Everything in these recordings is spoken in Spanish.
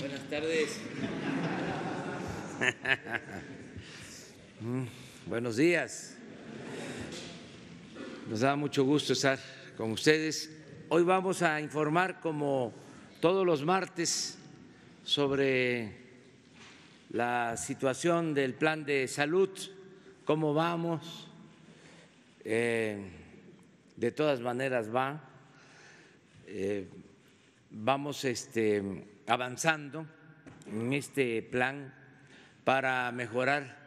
Buenas tardes. Mm, buenos días. Nos da mucho gusto estar con ustedes. Hoy vamos a informar, como todos los martes, sobre la situación del plan de salud, cómo vamos. Eh, de todas maneras va. Eh, vamos este, avanzando en este plan para mejorar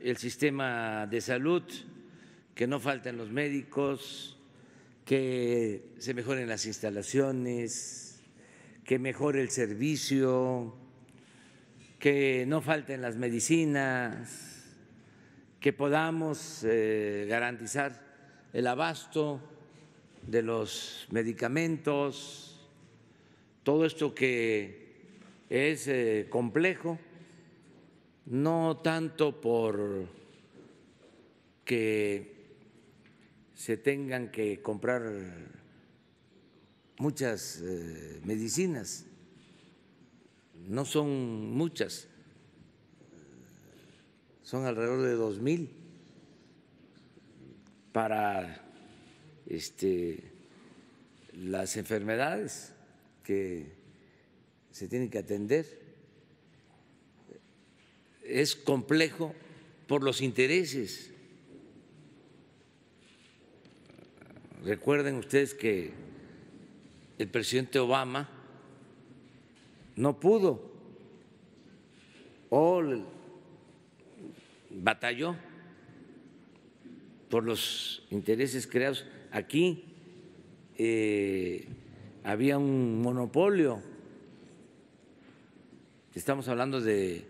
el sistema de salud, que no falten los médicos, que se mejoren las instalaciones, que mejore el servicio, que no falten las medicinas, que podamos eh, garantizar el abasto de los medicamentos, todo esto que es eh, complejo, no tanto por que se tengan que comprar muchas eh, medicinas, no son muchas, son alrededor de dos mil para este, las enfermedades que se tienen que atender. Es complejo por los intereses. Recuerden ustedes que el presidente Obama no pudo o batalló por los intereses creados aquí. Eh, había un monopolio. Estamos hablando de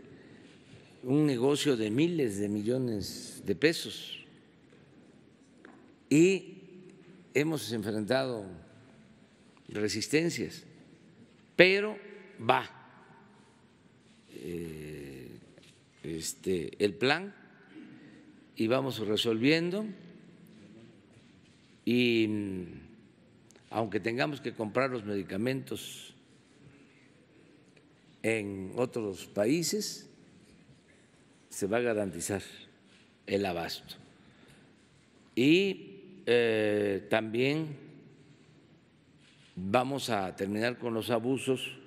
un negocio de miles de millones de pesos y hemos enfrentado resistencias, pero va eh, este, el plan y vamos resolviendo y mm, aunque tengamos que comprar los medicamentos en otros países, se va a garantizar el abasto. Y eh, también vamos a terminar con los abusos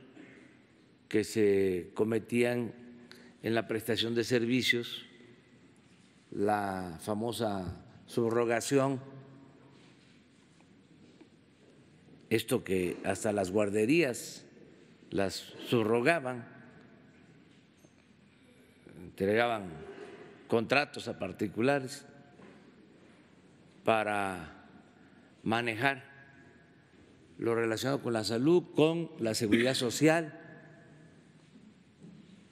que se cometían en la prestación de servicios, la famosa subrogación esto que hasta las guarderías las subrogaban, entregaban contratos a particulares para manejar lo relacionado con la salud, con la seguridad social,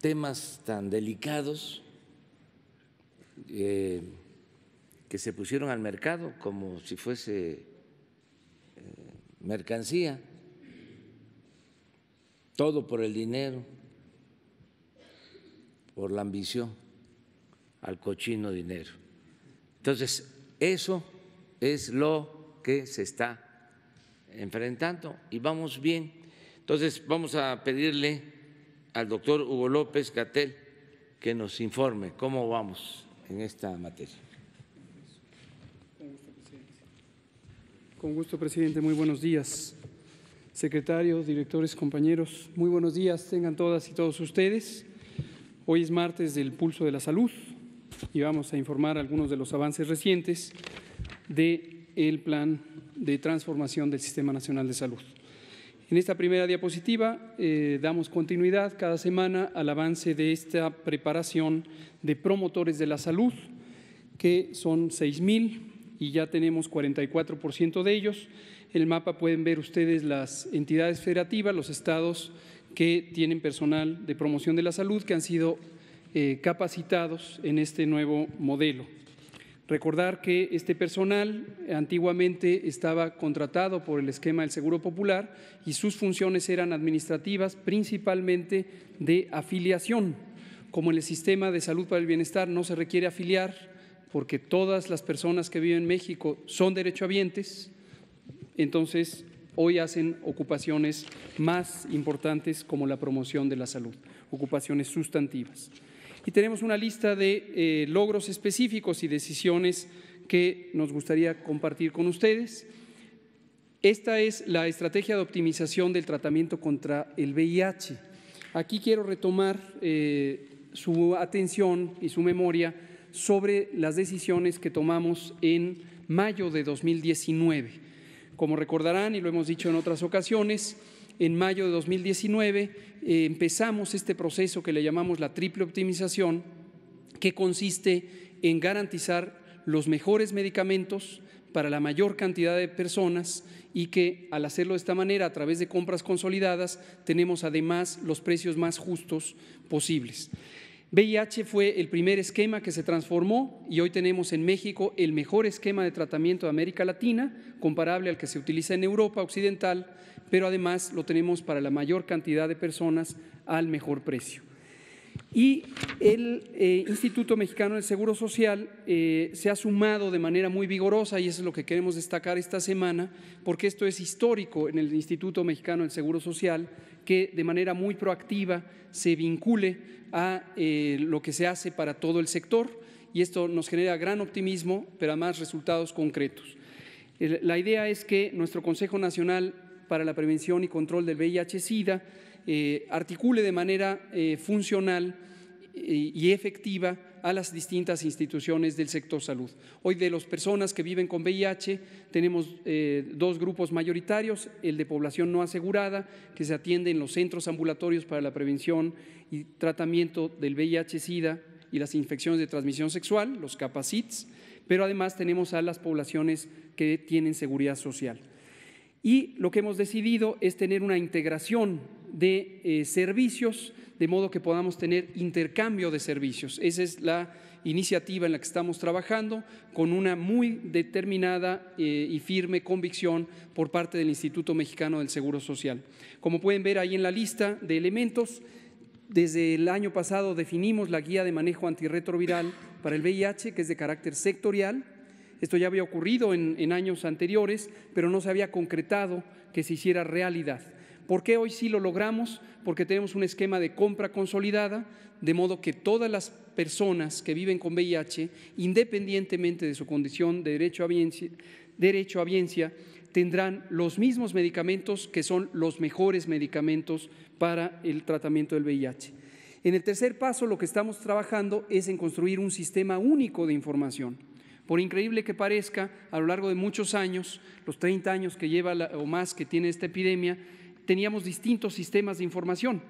temas tan delicados eh, que se pusieron al mercado como si fuese mercancía, todo por el dinero, por la ambición, al cochino dinero. Entonces, eso es lo que se está enfrentando y vamos bien. Entonces, vamos a pedirle al doctor Hugo López Catel que nos informe cómo vamos en esta materia. Con gusto, presidente. Muy buenos días. Secretarios, directores, compañeros, muy buenos días. Tengan todas y todos ustedes. Hoy es martes del Pulso de la Salud y vamos a informar algunos de los avances recientes del el plan de transformación del Sistema Nacional de Salud. En esta primera diapositiva eh, damos continuidad cada semana al avance de esta preparación de promotores de la salud, que son seis6000 mil y ya tenemos 44% de ellos. El mapa pueden ver ustedes las entidades federativas, los estados que tienen personal de promoción de la salud que han sido eh, capacitados en este nuevo modelo. Recordar que este personal antiguamente estaba contratado por el esquema del Seguro Popular y sus funciones eran administrativas, principalmente de afiliación. Como el sistema de salud para el bienestar no se requiere afiliar porque todas las personas que viven en México son derechohabientes, entonces hoy hacen ocupaciones más importantes como la promoción de la salud, ocupaciones sustantivas. Y tenemos una lista de eh, logros específicos y decisiones que nos gustaría compartir con ustedes. Esta es la estrategia de optimización del tratamiento contra el VIH. Aquí quiero retomar eh, su atención y su memoria sobre las decisiones que tomamos en mayo de 2019. Como recordarán, y lo hemos dicho en otras ocasiones, en mayo de 2019 eh, empezamos este proceso que le llamamos la triple optimización, que consiste en garantizar los mejores medicamentos para la mayor cantidad de personas y que al hacerlo de esta manera, a través de compras consolidadas, tenemos además los precios más justos posibles. VIH fue el primer esquema que se transformó y hoy tenemos en México el mejor esquema de tratamiento de América Latina, comparable al que se utiliza en Europa Occidental, pero además lo tenemos para la mayor cantidad de personas al mejor precio. Y el eh, Instituto Mexicano del Seguro Social eh, se ha sumado de manera muy vigorosa, y eso es lo que queremos destacar esta semana, porque esto es histórico en el Instituto Mexicano del Seguro Social, que de manera muy proactiva se vincule a eh, lo que se hace para todo el sector y esto nos genera gran optimismo, pero más resultados concretos. La idea es que nuestro Consejo Nacional para la Prevención y Control del VIH-Sida eh, articule de manera eh, funcional y efectiva a las distintas instituciones del sector salud. Hoy de las personas que viven con VIH tenemos eh, dos grupos mayoritarios, el de población no asegurada, que se atiende en los centros ambulatorios para la prevención y tratamiento del VIH-Sida y las infecciones de transmisión sexual, los CAPACITS, pero además tenemos a las poblaciones que tienen seguridad social. Y lo que hemos decidido es tener una integración de eh, servicios de modo que podamos tener intercambio de servicios. Esa es la iniciativa en la que estamos trabajando con una muy determinada eh, y firme convicción por parte del Instituto Mexicano del Seguro Social. Como pueden ver ahí en la lista de elementos, desde el año pasado definimos la guía de manejo antirretroviral para el VIH, que es de carácter sectorial. Esto ya había ocurrido en, años anteriores, pero no se había concretado que se hiciera realidad. ¿Por qué hoy sí lo logramos? porque tenemos un esquema de compra consolidada, de modo que todas las personas que viven con VIH, independientemente de su condición de derecho a biencia, tendrán los mismos medicamentos que son los mejores medicamentos para el tratamiento del VIH. En el tercer paso, lo que estamos trabajando es en construir un sistema único de información. Por increíble que parezca, a lo largo de muchos años, los 30 años que lleva o más que tiene esta epidemia, teníamos distintos sistemas de información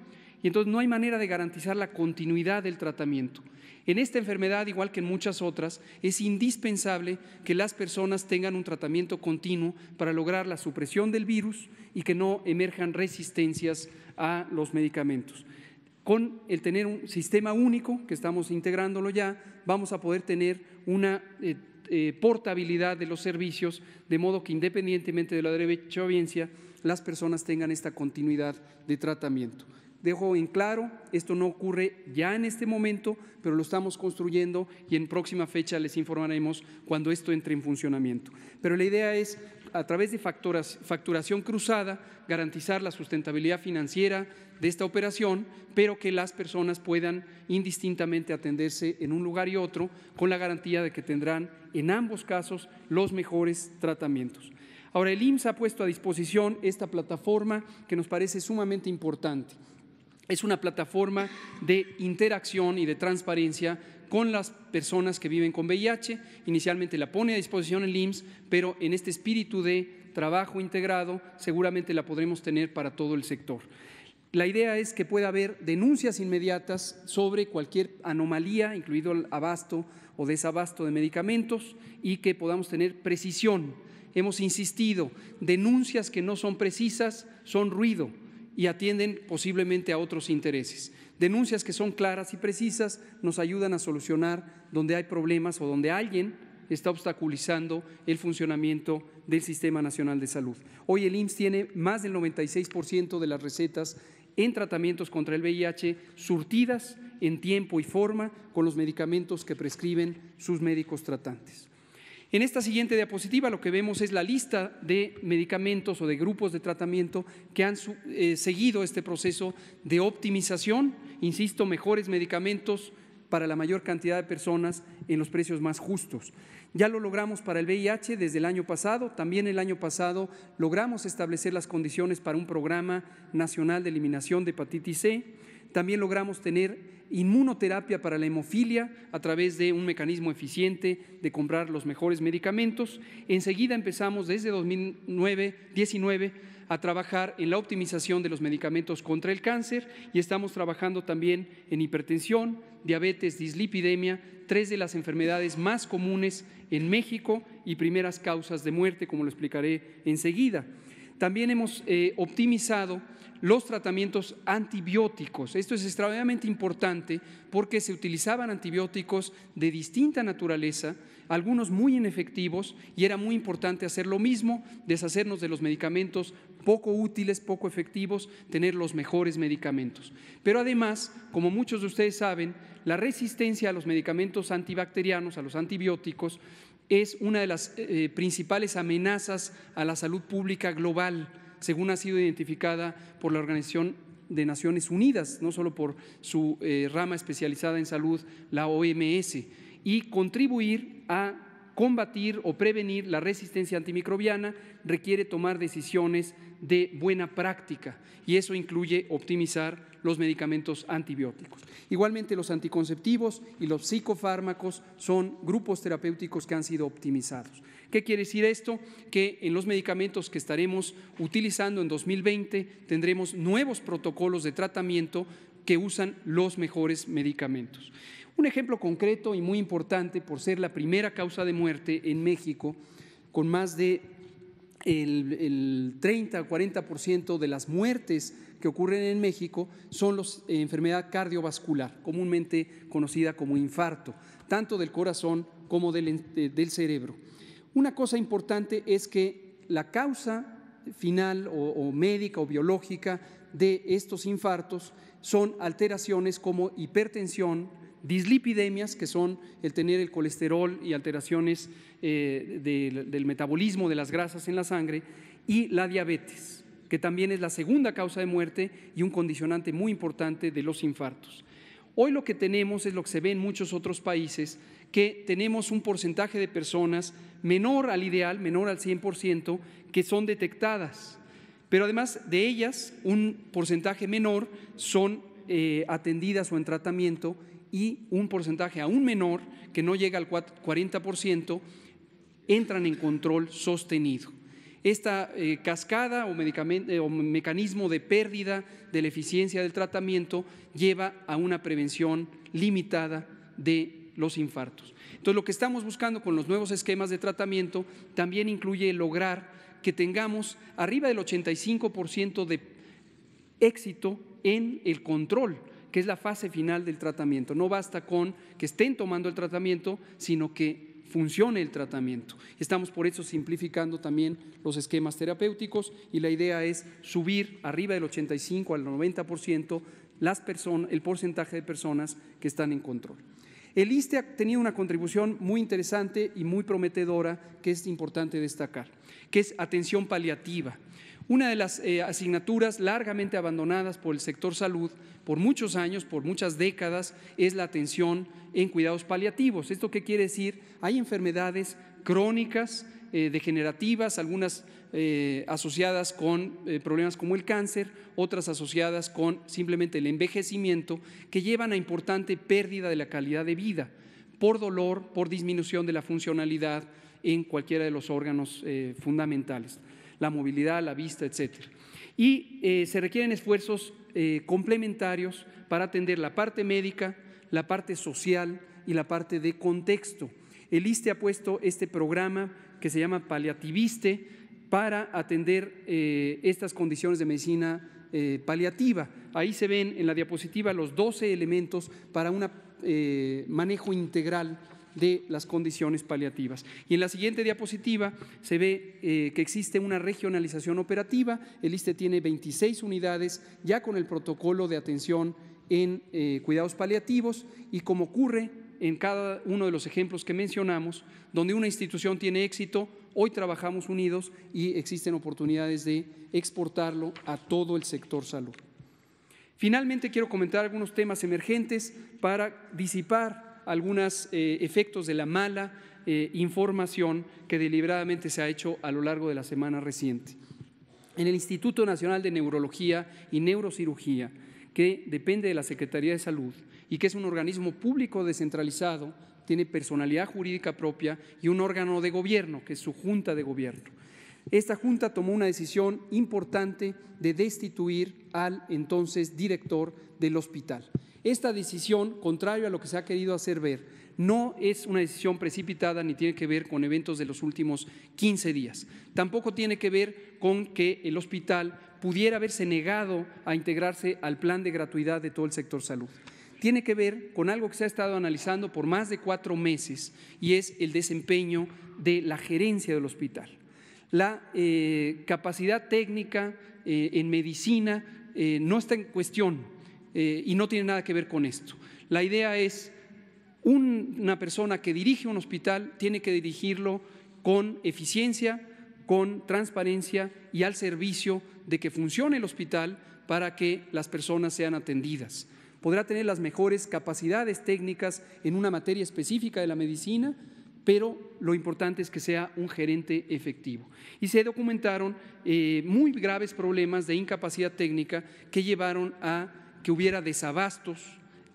y entonces no hay manera de garantizar la continuidad del tratamiento. En esta enfermedad, igual que en muchas otras, es indispensable que las personas tengan un tratamiento continuo para lograr la supresión del virus y que no emerjan resistencias a los medicamentos. Con el tener un sistema único, que estamos integrándolo ya, vamos a poder tener una eh, eh, portabilidad de los servicios, de modo que independientemente de la derecha audiencia, las personas tengan esta continuidad de tratamiento. Dejo en claro, esto no ocurre ya en este momento, pero lo estamos construyendo y en próxima fecha les informaremos cuando esto entre en funcionamiento. Pero la idea es, a través de facturación cruzada, garantizar la sustentabilidad financiera de esta operación, pero que las personas puedan indistintamente atenderse en un lugar y otro, con la garantía de que tendrán en ambos casos los mejores tratamientos. Ahora, el IMSS ha puesto a disposición esta plataforma que nos parece sumamente importante. Es una plataforma de interacción y de transparencia con las personas que viven con VIH. Inicialmente la pone a disposición el IMSS, pero en este espíritu de trabajo integrado seguramente la podremos tener para todo el sector. La idea es que pueda haber denuncias inmediatas sobre cualquier anomalía, incluido el abasto o desabasto de medicamentos, y que podamos tener precisión hemos insistido, denuncias que no son precisas son ruido y atienden posiblemente a otros intereses. Denuncias que son claras y precisas nos ayudan a solucionar donde hay problemas o donde alguien está obstaculizando el funcionamiento del Sistema Nacional de Salud. Hoy el IMSS tiene más del 96% de las recetas en tratamientos contra el VIH surtidas en tiempo y forma con los medicamentos que prescriben sus médicos tratantes. En esta siguiente diapositiva lo que vemos es la lista de medicamentos o de grupos de tratamiento que han eh, seguido este proceso de optimización, insisto, mejores medicamentos para la mayor cantidad de personas en los precios más justos. Ya lo logramos para el VIH desde el año pasado, también el año pasado logramos establecer las condiciones para un programa nacional de eliminación de hepatitis C también logramos tener inmunoterapia para la hemofilia a través de un mecanismo eficiente de comprar los mejores medicamentos. Enseguida empezamos desde 2019 a trabajar en la optimización de los medicamentos contra el cáncer y estamos trabajando también en hipertensión, diabetes, dislipidemia, tres de las enfermedades más comunes en México y primeras causas de muerte, como lo explicaré enseguida. También hemos eh, optimizado los tratamientos antibióticos. Esto es extraordinariamente importante porque se utilizaban antibióticos de distinta naturaleza, algunos muy inefectivos, y era muy importante hacer lo mismo, deshacernos de los medicamentos poco útiles, poco efectivos, tener los mejores medicamentos. Pero además, como muchos de ustedes saben, la resistencia a los medicamentos antibacterianos, a los antibióticos, es una de las eh, principales amenazas a la salud pública global según ha sido identificada por la Organización de Naciones Unidas, no solo por su eh, rama especializada en salud, la OMS, y contribuir a combatir o prevenir la resistencia antimicrobiana requiere tomar decisiones de buena práctica y eso incluye optimizar los medicamentos antibióticos. Igualmente los anticonceptivos y los psicofármacos son grupos terapéuticos que han sido optimizados. ¿Qué quiere decir esto? Que en los medicamentos que estaremos utilizando en 2020 tendremos nuevos protocolos de tratamiento que usan los mejores medicamentos. Un ejemplo concreto y muy importante por ser la primera causa de muerte en México, con más de el, 30 o 40 por ciento de las muertes que ocurren en México son los eh, enfermedad cardiovascular, comúnmente conocida como infarto, tanto del corazón como del eh, cerebro. Una cosa importante es que la causa final o, médica o biológica de estos infartos son alteraciones como hipertensión, dislipidemias, que son el tener el colesterol y alteraciones eh, del metabolismo de las grasas en la sangre, y la diabetes, que también es la segunda causa de muerte y un condicionante muy importante de los infartos. Hoy lo que tenemos es lo que se ve en muchos otros países, que tenemos un porcentaje de personas menor al ideal, menor al 100%, que son detectadas. Pero además de ellas, un porcentaje menor son eh, atendidas o en tratamiento y un porcentaje aún menor, que no llega al 40%, entran en control sostenido. Esta eh, cascada eh, o mecanismo de pérdida de la eficiencia del tratamiento lleva a una prevención limitada de los infartos. Entonces lo que estamos buscando con los nuevos esquemas de tratamiento también incluye lograr que tengamos arriba del 85% de éxito en el control que es la fase final del tratamiento. No basta con que estén tomando el tratamiento, sino que funcione el tratamiento. Estamos por eso simplificando también los esquemas terapéuticos y la idea es subir arriba del 85 al 90% las personas, el porcentaje de personas que están en control. El ISTE ha tenido una contribución muy interesante y muy prometedora que es importante destacar, que es atención paliativa. Una de las eh, asignaturas largamente abandonadas por el sector salud por muchos años, por muchas décadas, es la atención en cuidados paliativos. ¿Esto qué quiere decir? Hay enfermedades crónicas eh, degenerativas, algunas eh, asociadas con eh, problemas como el cáncer, otras asociadas con simplemente el envejecimiento, que llevan a importante pérdida de la calidad de vida por dolor, por disminución de la funcionalidad en cualquiera de los órganos fundamentales, la movilidad, la vista, etcétera. Y se requieren esfuerzos complementarios para atender la parte médica, la parte social y la parte de contexto. El ISTE ha puesto este programa que se llama Paliativiste para atender eh, estas condiciones de medicina eh, paliativa. Ahí se ven en la diapositiva los 12 elementos para un eh, manejo integral de las condiciones paliativas. Y en la siguiente diapositiva se ve que existe una regionalización operativa. El ISTE tiene 26 unidades ya con el protocolo de atención en cuidados paliativos y como ocurre en cada uno de los ejemplos que mencionamos, donde una institución tiene éxito, hoy trabajamos unidos y existen oportunidades de exportarlo a todo el sector salud. Finalmente, quiero comentar algunos temas emergentes para disipar algunos eh, efectos de la mala eh, información que deliberadamente se ha hecho a lo largo de la semana reciente. En el Instituto Nacional de Neurología y Neurocirugía, que depende de la Secretaría de Salud, y que es un organismo público descentralizado, tiene personalidad jurídica propia y un órgano de gobierno, que es su junta de gobierno. Esta junta tomó una decisión importante de destituir al entonces director del hospital. Esta decisión, contrario a lo que se ha querido hacer ver, no es una decisión precipitada ni tiene que ver con eventos de los últimos 15 días. Tampoco tiene que ver con que el hospital pudiera haberse negado a integrarse al plan de gratuidad de todo el sector salud tiene que ver con algo que se ha estado analizando por más de cuatro meses y es el desempeño de la gerencia del hospital. La eh, capacidad técnica eh, en medicina eh, no está en cuestión y no tiene nada que ver con esto. La idea es una persona que dirige un hospital tiene que dirigirlo con eficiencia, con transparencia y al servicio de que funcione el hospital para que las personas sean atendidas podrá tener las mejores capacidades técnicas en una materia específica de la medicina, pero lo importante es que sea un gerente efectivo. Y se documentaron eh, muy graves problemas de incapacidad técnica que llevaron a que hubiera desabastos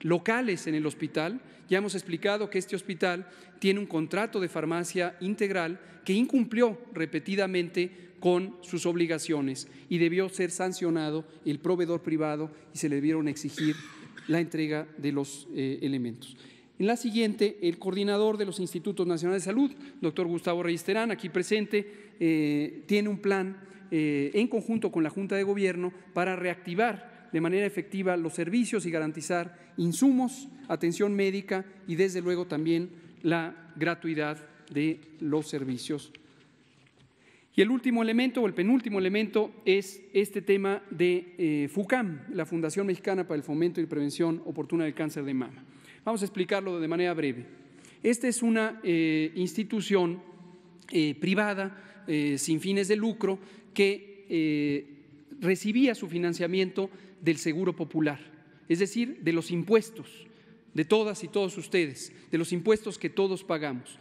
locales en el hospital. Ya hemos explicado que este hospital tiene un contrato de farmacia integral que incumplió repetidamente con sus obligaciones y debió ser sancionado el proveedor privado y se le debieron exigir la entrega de los eh, elementos. En la siguiente, el coordinador de los Institutos Nacionales de Salud, doctor Gustavo Terán, aquí presente, eh, tiene un plan eh, en conjunto con la Junta de Gobierno para reactivar de manera efectiva los servicios y garantizar insumos, atención médica y desde luego también la gratuidad de los servicios y el último elemento o el penúltimo elemento es este tema de eh, FUCAM, la Fundación Mexicana para el Fomento y Prevención Oportuna del Cáncer de Mama. Vamos a explicarlo de manera breve. Esta es una eh, institución eh, privada sin fines de lucro que recibía su financiamiento del Seguro Popular, es decir, de los impuestos de todas y todos ustedes, de los impuestos que todos pagamos.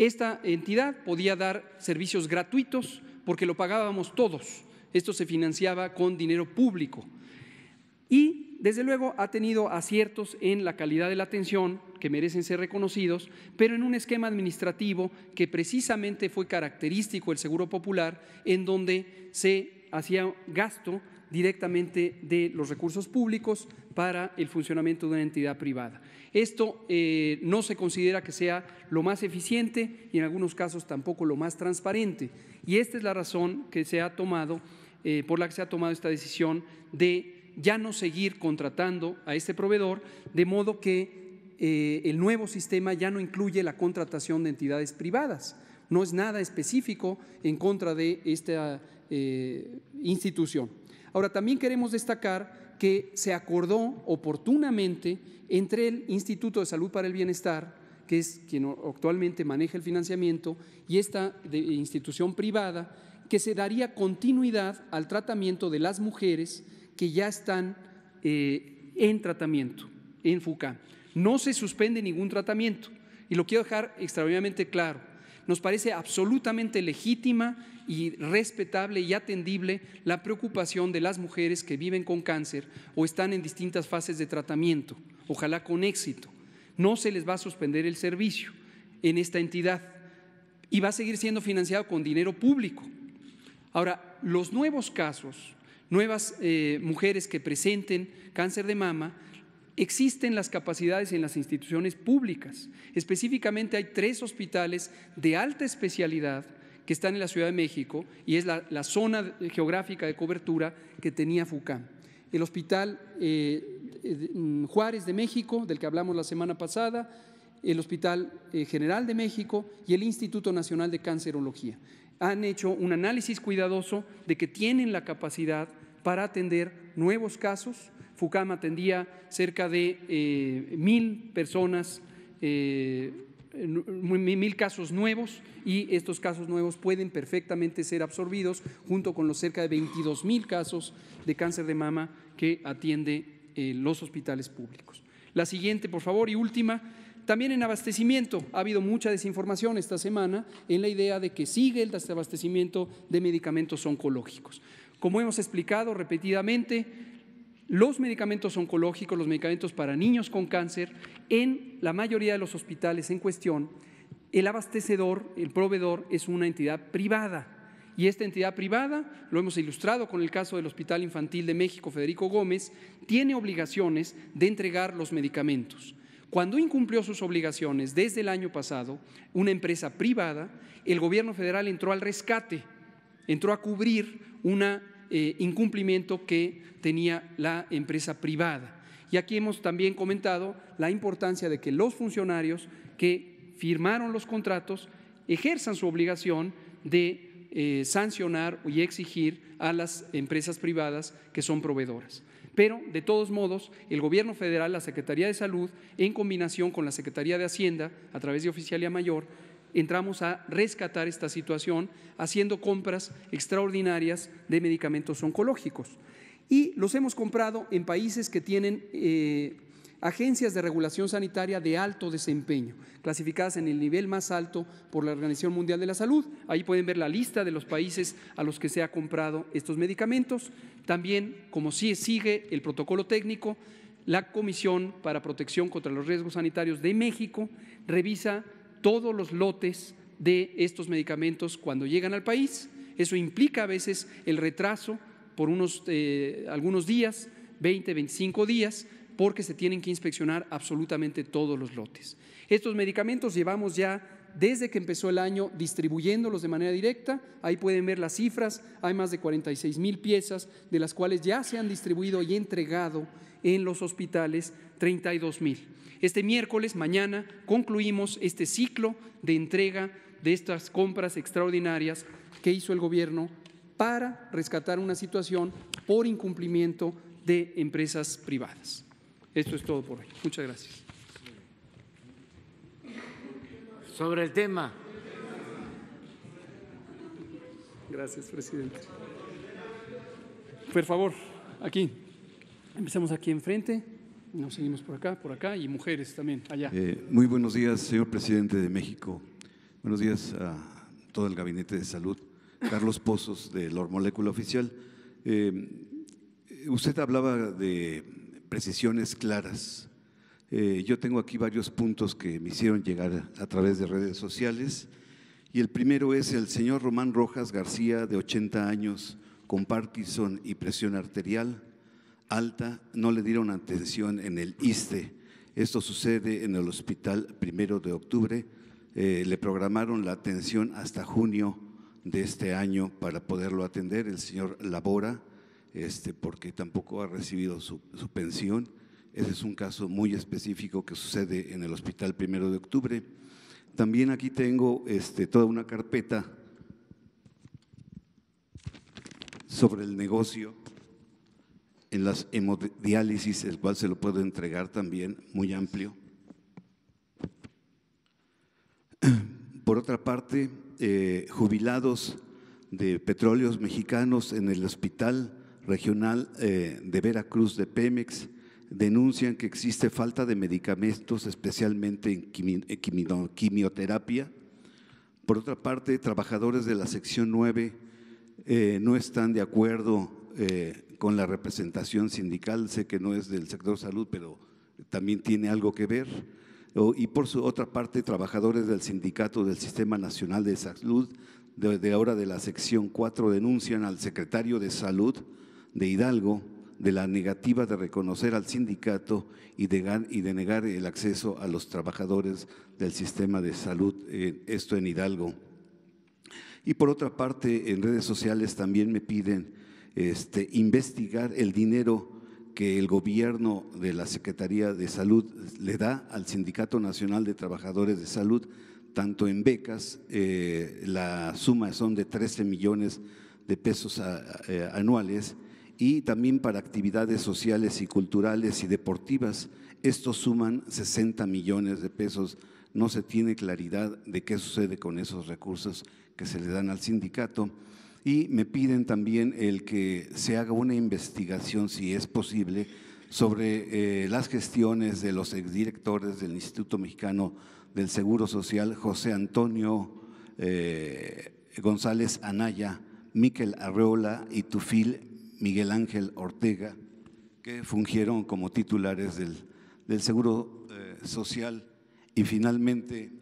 Esta entidad podía dar servicios gratuitos porque lo pagábamos todos. Esto se financiaba con dinero público. Y desde luego ha tenido aciertos en la calidad de la atención que merecen ser reconocidos, pero en un esquema administrativo que precisamente fue característico del Seguro Popular, en donde se hacía gasto directamente de los recursos públicos para el funcionamiento de una entidad privada. Esto eh, no se considera que sea lo más eficiente y en algunos casos tampoco lo más transparente. Y esta es la razón que se ha tomado, eh, por la que se ha tomado esta decisión de ya no seguir contratando a este proveedor, de modo que eh, el nuevo sistema ya no incluye la contratación de entidades privadas. No es nada específico en contra de esta institución. Ahora, también queremos destacar que se acordó oportunamente entre el Instituto de Salud para el Bienestar, que es quien actualmente maneja el financiamiento, y esta institución privada, que se daría continuidad al tratamiento de las mujeres que ya están eh, en tratamiento, en FUCAM. No se suspende ningún tratamiento, y lo quiero dejar extraordinariamente claro. Nos parece absolutamente legítima y respetable y atendible la preocupación de las mujeres que viven con cáncer o están en distintas fases de tratamiento, ojalá con éxito. No se les va a suspender el servicio en esta entidad y va a seguir siendo financiado con dinero público. Ahora, los nuevos casos, nuevas eh, mujeres que presenten cáncer de mama, existen las capacidades en las instituciones públicas. Específicamente hay tres hospitales de alta especialidad que están en la Ciudad de México y es la, zona geográfica de cobertura que tenía FUCAM. El Hospital eh, eh, mm, Juárez de México, del que hablamos la semana pasada, el Hospital eh, General de México y el Instituto Nacional de Cancerología. Han hecho un análisis cuidadoso de que tienen la capacidad para atender nuevos casos. FUCAM atendía cerca de mil personas mil casos nuevos y estos casos nuevos pueden perfectamente ser absorbidos junto con los cerca de 22 mil casos de cáncer de mama que atiende eh, los hospitales públicos. La siguiente, por favor, y última. También en abastecimiento ha habido mucha desinformación esta semana en la idea de que sigue el desabastecimiento de medicamentos oncológicos. Como hemos explicado repetidamente, los medicamentos oncológicos, los medicamentos para niños con cáncer, en la mayoría de los hospitales en cuestión, el abastecedor, el proveedor, es una entidad privada. Y esta entidad privada, lo hemos ilustrado con el caso del Hospital Infantil de México Federico Gómez, tiene obligaciones de entregar los medicamentos. Cuando incumplió sus obligaciones desde el año pasado, una empresa privada, el gobierno federal entró al rescate, entró a cubrir una eh, incumplimiento que tenía la empresa privada. Y aquí hemos también comentado la importancia de que los funcionarios que firmaron los contratos ejerzan su obligación de eh, sancionar y exigir a las empresas privadas que son proveedoras. Pero, de todos modos, el Gobierno federal, la Secretaría de Salud, en combinación con la Secretaría de Hacienda, a través de Oficialía Mayor, entramos a rescatar esta situación haciendo compras extraordinarias de medicamentos oncológicos. Y los hemos comprado en países que tienen eh, agencias de regulación sanitaria de alto desempeño, clasificadas en el nivel más alto por la Organización Mundial de la Salud. Ahí pueden ver la lista de los países a los que se ha comprado estos medicamentos. También, como sigue el protocolo técnico, la Comisión para Protección contra los Riesgos Sanitarios de México revisa todos los lotes de estos medicamentos cuando llegan al país. Eso implica a veces el retraso por unos, eh, algunos días, 20, 25 días, porque se tienen que inspeccionar absolutamente todos los lotes. Estos medicamentos llevamos ya desde que empezó el año distribuyéndolos de manera directa. Ahí pueden ver las cifras. Hay más de 46 mil piezas de las cuales ya se han distribuido y entregado en los hospitales, 32 mil. Este miércoles, mañana, concluimos este ciclo de entrega de estas compras extraordinarias que hizo el gobierno para rescatar una situación por incumplimiento de empresas privadas. Esto es todo por hoy. Muchas gracias. Sobre el tema. Gracias, presidente. Por favor, aquí. Empezamos aquí enfrente, nos seguimos por acá, por acá y mujeres también, allá. Eh, muy buenos días, señor presidente de México. Buenos días a todo el gabinete de salud. Carlos Pozos, de Lormolécula Oficial. Eh, usted hablaba de precisiones claras. Eh, yo tengo aquí varios puntos que me hicieron llegar a través de redes sociales. Y el primero es el señor Román Rojas García, de 80 años, con Parkinson y presión arterial alta no le dieron atención en el ISTE. Esto sucede en el hospital primero de octubre. Eh, le programaron la atención hasta junio de este año para poderlo atender. El señor labora, este, porque tampoco ha recibido su, pensión. Ese es un caso muy específico que sucede en el hospital primero de octubre. También aquí tengo este, toda una carpeta sobre el negocio en las hemodiálisis, el cual se lo puedo entregar también muy amplio. Por otra parte, eh, jubilados de petróleos mexicanos en el Hospital Regional eh, de Veracruz de Pemex denuncian que existe falta de medicamentos, especialmente en eh, quimioterapia. Por otra parte, trabajadores de la sección 9 no están de acuerdo con la representación sindical, sé que no es del sector salud, pero también tiene algo que ver. Y por su otra parte, trabajadores del Sindicato del Sistema Nacional de Salud, de ahora de la sección 4, denuncian al secretario de Salud de Hidalgo de la negativa de reconocer al sindicato y de, y de negar el acceso a los trabajadores del sistema de salud, esto en Hidalgo. Y por otra parte, en redes sociales también me piden este, investigar el dinero que el gobierno de la Secretaría de Salud le da al Sindicato Nacional de Trabajadores de Salud, tanto en becas, eh, la suma son de 13 millones de pesos eh, anuales, y también para actividades sociales y culturales y deportivas, estos suman 60 millones de pesos. No se tiene claridad de qué sucede con esos recursos que se le dan al sindicato. Y me piden también el que se haga una investigación, si es posible, sobre eh, las gestiones de los exdirectores del Instituto Mexicano del Seguro Social, José Antonio eh, González Anaya, Miquel Arreola y Tufil Miguel Ángel Ortega, que fungieron como titulares del, Seguro eh, Social. Y finalmente,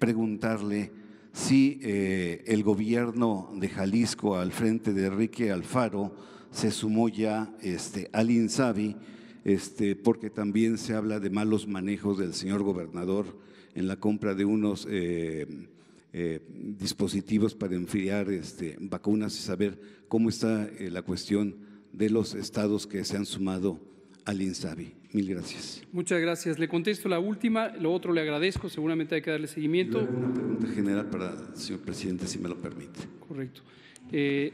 preguntarle si eh, el gobierno de Jalisco al frente de Enrique Alfaro se sumó ya este, al INSABI, este, porque también se habla de malos manejos del señor gobernador en la compra de unos eh, eh, dispositivos para enfriar este, vacunas y saber cómo está la cuestión de los estados que se han sumado al INSABI. Mil gracias. Muchas gracias. Le contesto la última, lo otro le agradezco, seguramente hay que darle seguimiento. una pregunta general para el señor presidente, si me lo permite. Correcto. Eh,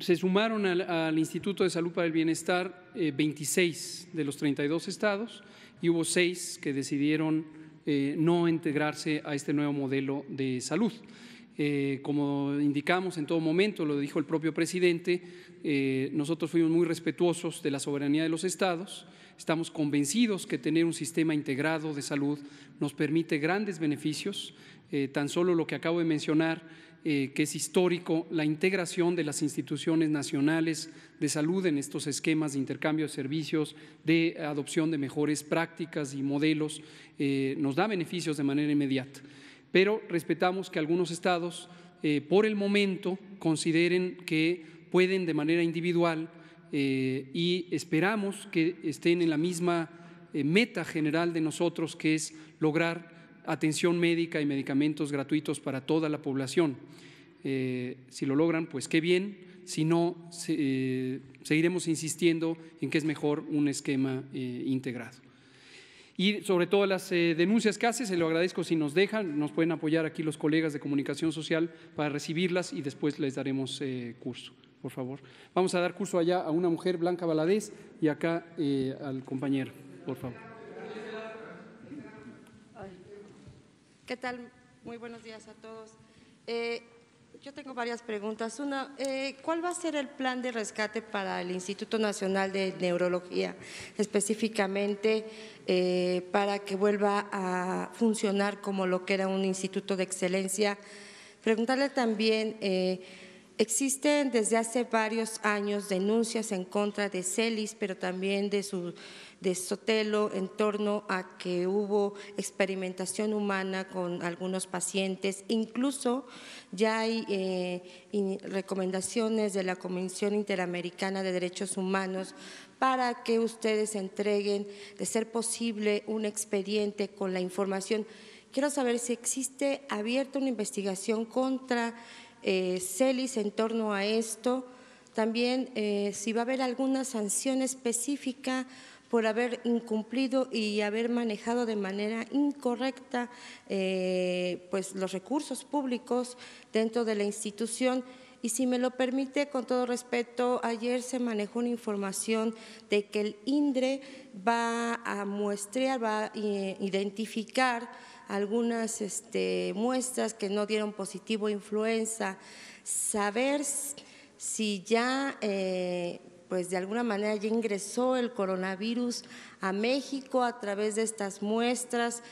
se, sumaron al, Instituto de Salud para el Bienestar 26 eh, de los 32 estados y hubo seis que decidieron eh, no integrarse a este nuevo modelo de salud. Eh, como indicamos en todo momento, lo dijo el propio presidente, eh, nosotros fuimos muy respetuosos de la soberanía de los estados, estamos convencidos que tener un sistema integrado de salud nos permite grandes beneficios, eh, tan solo lo que acabo de mencionar, que es histórico, la integración de las instituciones nacionales de salud en estos esquemas de intercambio de servicios, de adopción de mejores prácticas y modelos, nos da beneficios de manera inmediata pero respetamos que algunos estados eh, por el momento consideren que pueden de manera individual eh, y esperamos que estén en la misma eh, meta general de nosotros, que es lograr atención médica y medicamentos gratuitos para toda la población. si lo logran, pues qué bien. Si no, seguiremos insistiendo en que es mejor un esquema integrado y sobre todo las eh, denuncias que hace, se lo agradezco si nos dejan, nos pueden apoyar aquí los colegas de comunicación social para recibirlas y después les daremos eh, curso, por favor. Vamos a dar curso allá a una mujer, Blanca Valadez, y acá eh, al compañero, por favor. ¿Qué tal? Muy buenos días a todos. Yo tengo varias preguntas. Una, eh, ¿cuál va a ser el plan de rescate para el Instituto Nacional de Neurología, específicamente eh, para que vuelva a funcionar como lo que era un instituto de excelencia? Preguntarle también… Eh, Existen desde hace varios años denuncias en contra de Celis, pero también de, su, de Sotelo, en torno a que hubo experimentación humana con algunos pacientes. Incluso ya hay eh, recomendaciones de la Comisión Interamericana de Derechos Humanos para que ustedes entreguen, de ser posible, un expediente con la información. Quiero saber si existe abierta una investigación contra eh, CELIS en torno a esto. También eh, si va a haber alguna sanción específica por haber incumplido y haber manejado de manera incorrecta eh, pues los recursos públicos dentro de la institución. Y si me lo permite, con todo respeto, ayer se manejó una información de que el INDRE va a muestrear, va a identificar algunas este, muestras que no dieron positivo influenza, saber si ya, eh, pues de alguna manera ya ingresó el coronavirus a México a través de estas muestras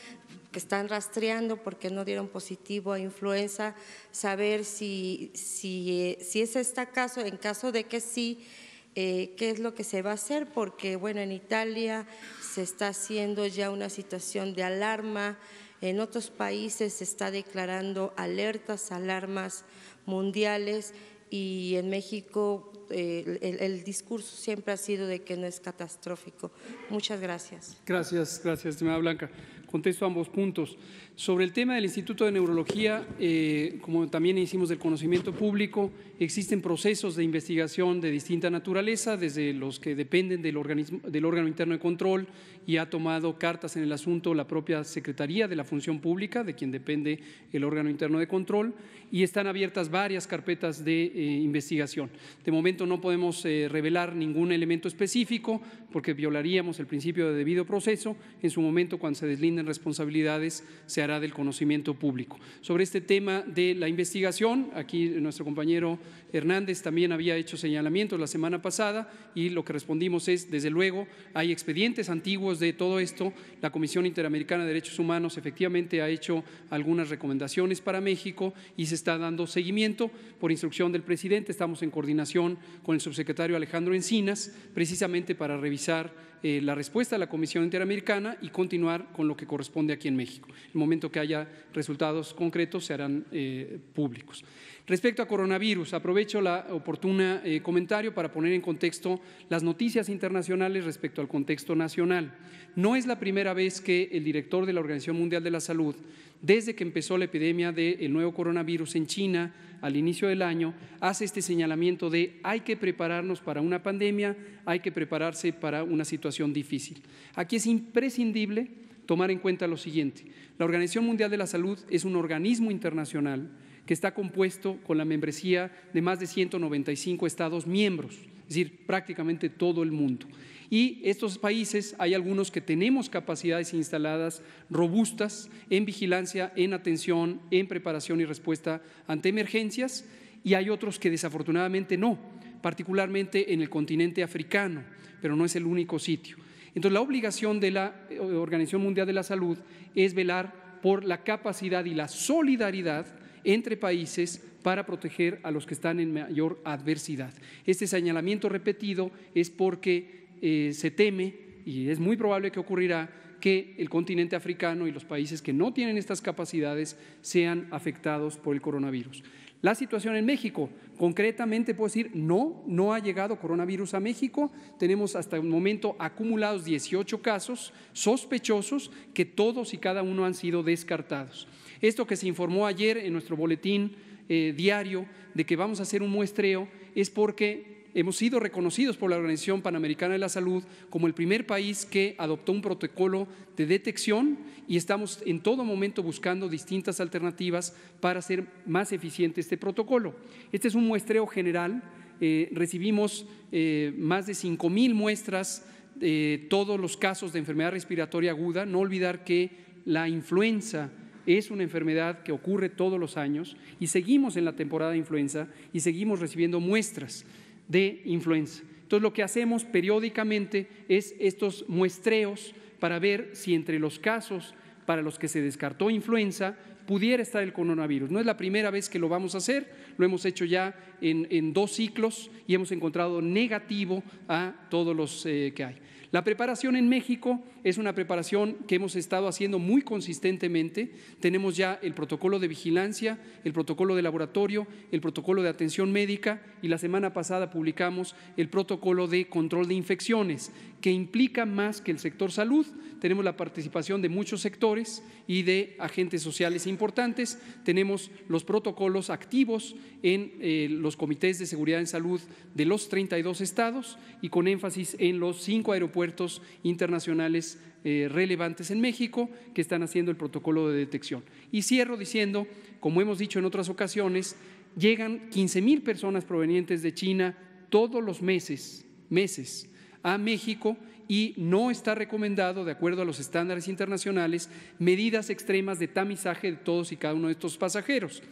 que están rastreando porque no dieron positivo a influenza, saber si, si, si es este caso, en caso de que sí, eh, qué es lo que se va a hacer, porque bueno, en Italia se está haciendo ya una situación de alarma, en otros países se está declarando alertas, alarmas mundiales y en México eh, el, discurso siempre ha sido de que no es catastrófico. Muchas gracias. Gracias, gracias, señora Blanca. Contesto ambos puntos. Sobre el tema del Instituto de Neurología, eh, como también hicimos del conocimiento público, existen procesos de investigación de distinta naturaleza, desde los que dependen del, organismo, del órgano interno de control y ha tomado cartas en el asunto la propia Secretaría de la Función Pública, de quien depende el órgano interno de control, y están abiertas varias carpetas de eh, investigación. De momento no podemos eh, revelar ningún elemento específico porque violaríamos el principio de debido proceso. En su momento, cuando se deslinden responsabilidades, se del conocimiento público. Sobre este tema de la investigación, aquí nuestro compañero Hernández también había hecho señalamientos la semana pasada y lo que respondimos es, desde luego, hay expedientes antiguos de todo esto. La Comisión Interamericana de Derechos Humanos efectivamente ha hecho algunas recomendaciones para México y se está dando seguimiento por instrucción del presidente. Estamos en coordinación con el subsecretario Alejandro Encinas, precisamente para revisar eh, la respuesta de la Comisión Interamericana y continuar con lo que corresponde aquí en México. En el momento que haya resultados concretos se harán eh, públicos. Respecto a coronavirus, aprovecho la oportuna eh, comentario para poner en contexto las noticias internacionales respecto al contexto nacional. No es la primera vez que el director de la Organización Mundial de la Salud desde que empezó la epidemia del nuevo coronavirus en China al inicio del año, hace este señalamiento de hay que prepararnos para una pandemia, hay que prepararse para una situación difícil. Aquí es imprescindible tomar en cuenta lo siguiente. La Organización Mundial de la Salud es un organismo internacional que está compuesto con la membresía de más de 195 estados miembros, es decir, prácticamente todo el mundo. Y estos países, hay algunos que tenemos capacidades instaladas robustas en vigilancia, en atención, en preparación y respuesta ante emergencias, y hay otros que desafortunadamente no, particularmente en el continente africano, pero no es el único sitio. Entonces, la obligación de la eh, Organización Mundial de la Salud es velar por la capacidad y la solidaridad entre países para proteger a los que están en mayor adversidad. Este señalamiento repetido es porque eh, se teme, y es muy probable que ocurrirá, que el continente africano y los países que no tienen estas capacidades sean afectados por el coronavirus. La situación en México, concretamente puedo decir, no, no ha llegado coronavirus a México. Tenemos hasta el momento acumulados 18 casos sospechosos que todos y cada uno han sido descartados. Esto que se informó ayer en nuestro boletín eh, diario de que vamos a hacer un muestreo es porque hemos sido reconocidos por la Organización Panamericana de la Salud como el primer país que adoptó un protocolo de detección y estamos en todo momento buscando distintas alternativas para hacer más eficiente este protocolo. Este es un muestreo general. Eh, recibimos eh, más de 5000 mil muestras de todos los casos de enfermedad respiratoria aguda. No olvidar que la influenza es una enfermedad que ocurre todos los años y seguimos en la temporada de influenza y seguimos recibiendo muestras de influenza. Entonces lo que hacemos periódicamente es estos muestreos para ver si entre los casos para los que se descartó influenza pudiera estar el coronavirus. No es la primera vez que lo vamos a hacer, lo hemos hecho ya en, dos ciclos y hemos encontrado negativo a todos los eh, que hay. La preparación en México es una preparación que hemos estado haciendo muy consistentemente. Tenemos ya el protocolo de vigilancia, el protocolo de laboratorio, el protocolo de atención médica y la semana pasada publicamos el protocolo de control de infecciones, que implica más que el sector salud. Tenemos la participación de muchos sectores y de agentes sociales importantes. Tenemos los protocolos activos en eh, los comités de seguridad en salud de los 32 estados y con énfasis en los cinco aeropuertos internacionales eh, relevantes en México que están haciendo el protocolo de detección. Y cierro diciendo, como hemos dicho en otras ocasiones, llegan 15 mil personas provenientes de China todos los meses, meses a México y no está recomendado, de acuerdo a los estándares internacionales, medidas extremas de tamizaje de todos y cada uno de estos pasajeros.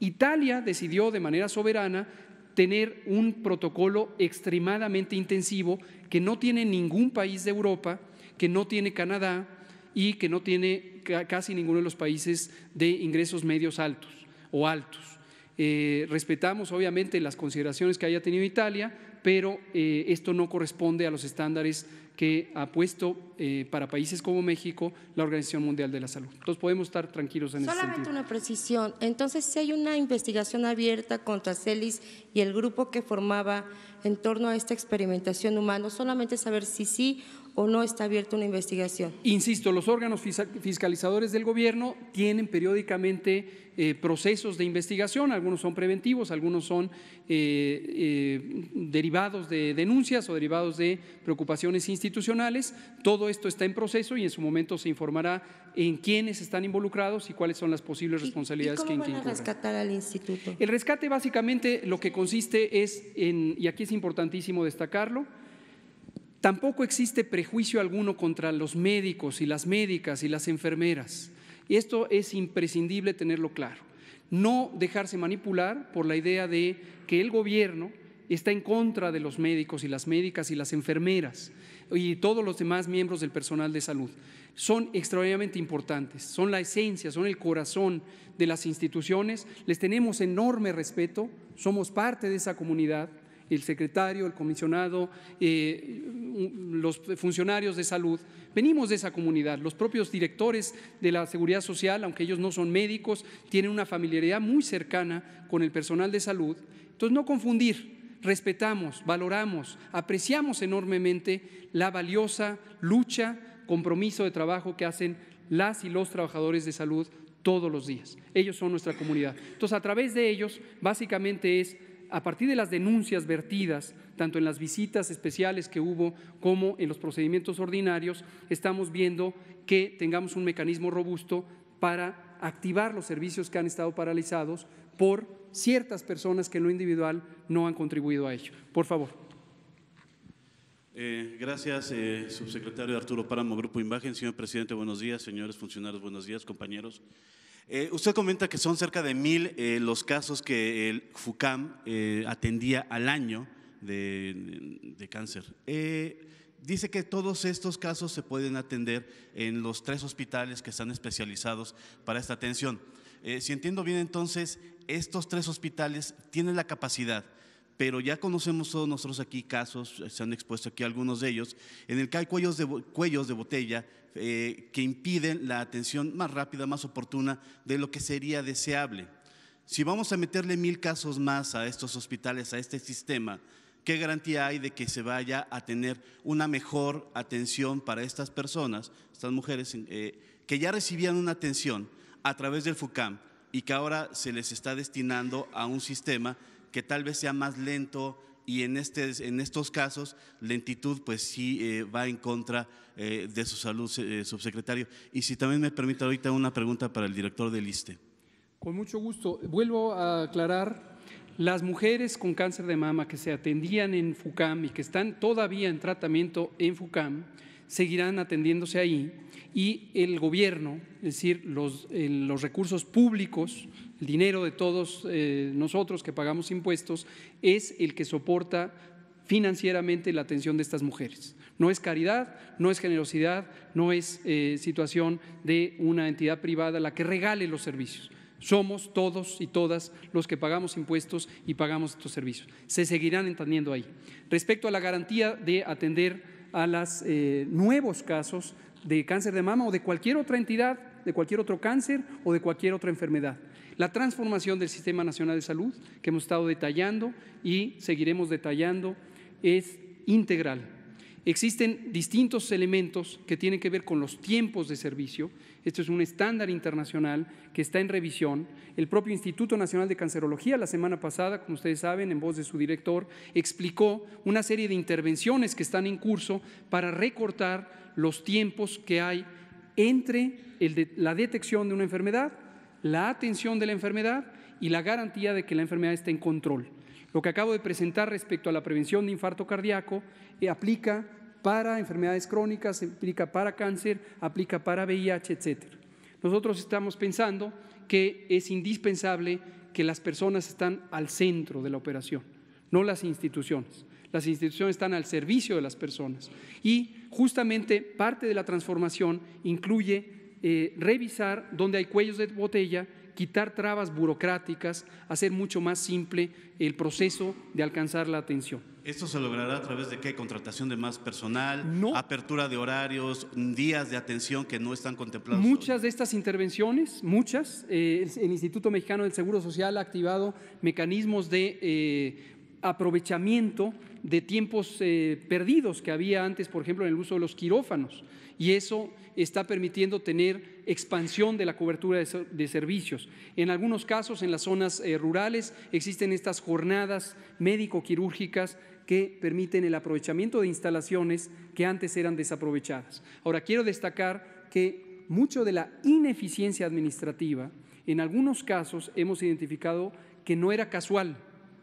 Italia decidió de manera soberana tener un protocolo extremadamente intensivo que no tiene ningún país de Europa que no tiene Canadá y que no tiene casi ninguno de los países de ingresos medios altos o altos. Eh, respetamos obviamente las consideraciones que haya tenido Italia, pero eh, esto no corresponde a los estándares que ha puesto eh, para países como México la Organización Mundial de la Salud. Entonces podemos estar tranquilos en Solamente ese sentido. una precisión. Entonces, si hay una investigación abierta contra Celis y el grupo que formaba en torno a esta experimentación humana, solamente saber si sí o no está abierta una investigación. Insisto, los órganos fiscalizadores del gobierno tienen periódicamente eh, procesos de investigación, algunos son preventivos, algunos son eh, eh, derivados de denuncias o derivados de preocupaciones institucionales. Todo esto está en proceso y en su momento se informará en quiénes están involucrados y cuáles son las posibles responsabilidades cómo que van a rescatar al instituto? El rescate básicamente lo que consiste es en, y aquí es importantísimo destacarlo, Tampoco existe prejuicio alguno contra los médicos y las médicas y las enfermeras. Esto es imprescindible tenerlo claro. No dejarse manipular por la idea de que el gobierno está en contra de los médicos y las médicas y las enfermeras y todos los demás miembros del personal de salud. Son extraordinariamente importantes, son la esencia, son el corazón de las instituciones, les tenemos enorme respeto, somos parte de esa comunidad el secretario, el comisionado, eh, los funcionarios de salud, venimos de esa comunidad, los propios directores de la seguridad social, aunque ellos no son médicos, tienen una familiaridad muy cercana con el personal de salud. Entonces, no confundir, respetamos, valoramos, apreciamos enormemente la valiosa lucha, compromiso de trabajo que hacen las y los trabajadores de salud todos los días. Ellos son nuestra comunidad. Entonces, a través de ellos, básicamente es a partir de las denuncias vertidas, tanto en las visitas especiales que hubo como en los procedimientos ordinarios, estamos viendo que tengamos un mecanismo robusto para activar los servicios que han estado paralizados por ciertas personas que en lo individual no han contribuido a ello. Por favor. Eh, gracias, eh, subsecretario Arturo Páramo, Grupo Imagen. Señor presidente, buenos días. Señores funcionarios, buenos días, compañeros. Eh, usted comenta que son cerca de mil eh, los casos que el FUCAM eh, atendía al año de, cáncer. dice que todos estos casos se pueden atender en los tres hospitales que están especializados para esta atención. si entiendo bien, entonces, estos tres hospitales tienen la capacidad pero ya conocemos todos nosotros aquí casos, se han expuesto aquí algunos de ellos, en el que hay cuellos de, cuellos de botella eh, que impiden la atención más rápida, más oportuna de lo que sería deseable. Si vamos a meterle mil casos más a estos hospitales, a este sistema, ¿qué garantía hay de que se vaya a tener una mejor atención para estas personas, estas mujeres eh, que ya recibían una atención a través del FUCAM y que ahora se les está destinando a un sistema que tal vez sea más lento, y en, este, en estos casos lentitud pues sí eh, va en contra eh, de su salud, eh, subsecretario. Y si también me permite ahorita una pregunta para el director del ISTE. Con mucho gusto. Vuelvo a aclarar, las mujeres con cáncer de mama que se atendían en FUCAM y que están todavía en tratamiento en FUCAM, seguirán atendiéndose ahí y el gobierno, es decir, los, los recursos públicos el dinero de todos eh, nosotros que pagamos impuestos, es el que soporta financieramente la atención de estas mujeres. No es caridad, no es generosidad, no es eh, situación de una entidad privada la que regale los servicios. Somos todos y todas los que pagamos impuestos y pagamos estos servicios. Se seguirán entendiendo ahí. Respecto a la garantía de atender a los eh, nuevos casos de cáncer de mama o de cualquier otra entidad, de cualquier otro cáncer o de cualquier otra enfermedad la transformación del Sistema Nacional de Salud que hemos estado detallando y seguiremos detallando es integral. Existen distintos elementos que tienen que ver con los tiempos de servicio. Esto es un estándar internacional que está en revisión. El propio Instituto Nacional de Cancerología la semana pasada, como ustedes saben, en voz de su director, explicó una serie de intervenciones que están en curso para recortar los tiempos que hay entre la detección de una enfermedad la atención de la enfermedad y la garantía de que la enfermedad esté en control. Lo que acabo de presentar respecto a la prevención de infarto cardíaco eh, aplica para enfermedades crónicas, aplica para cáncer, aplica para VIH, etcétera. Nosotros estamos pensando que es indispensable que las personas están al centro de la operación, no las instituciones. Las instituciones están al servicio de las personas y justamente parte de la transformación incluye eh, revisar dónde hay cuellos de botella, quitar trabas burocráticas, hacer mucho más simple el proceso de alcanzar la atención. ¿Esto se logrará a través de qué? ¿Contratación de más personal? No. ¿Apertura de horarios? ¿Días de atención que no están contemplados? Muchas de estas intervenciones, muchas, eh, el Instituto Mexicano del Seguro Social ha activado mecanismos de eh, aprovechamiento de tiempos perdidos que había antes, por ejemplo, en el uso de los quirófanos. Y eso está permitiendo tener expansión de la cobertura de servicios. En algunos casos, en las zonas eh, rurales, existen estas jornadas médico-quirúrgicas que permiten el aprovechamiento de instalaciones que antes eran desaprovechadas. Ahora, quiero destacar que mucho de la ineficiencia administrativa, en algunos casos hemos identificado que no era casual,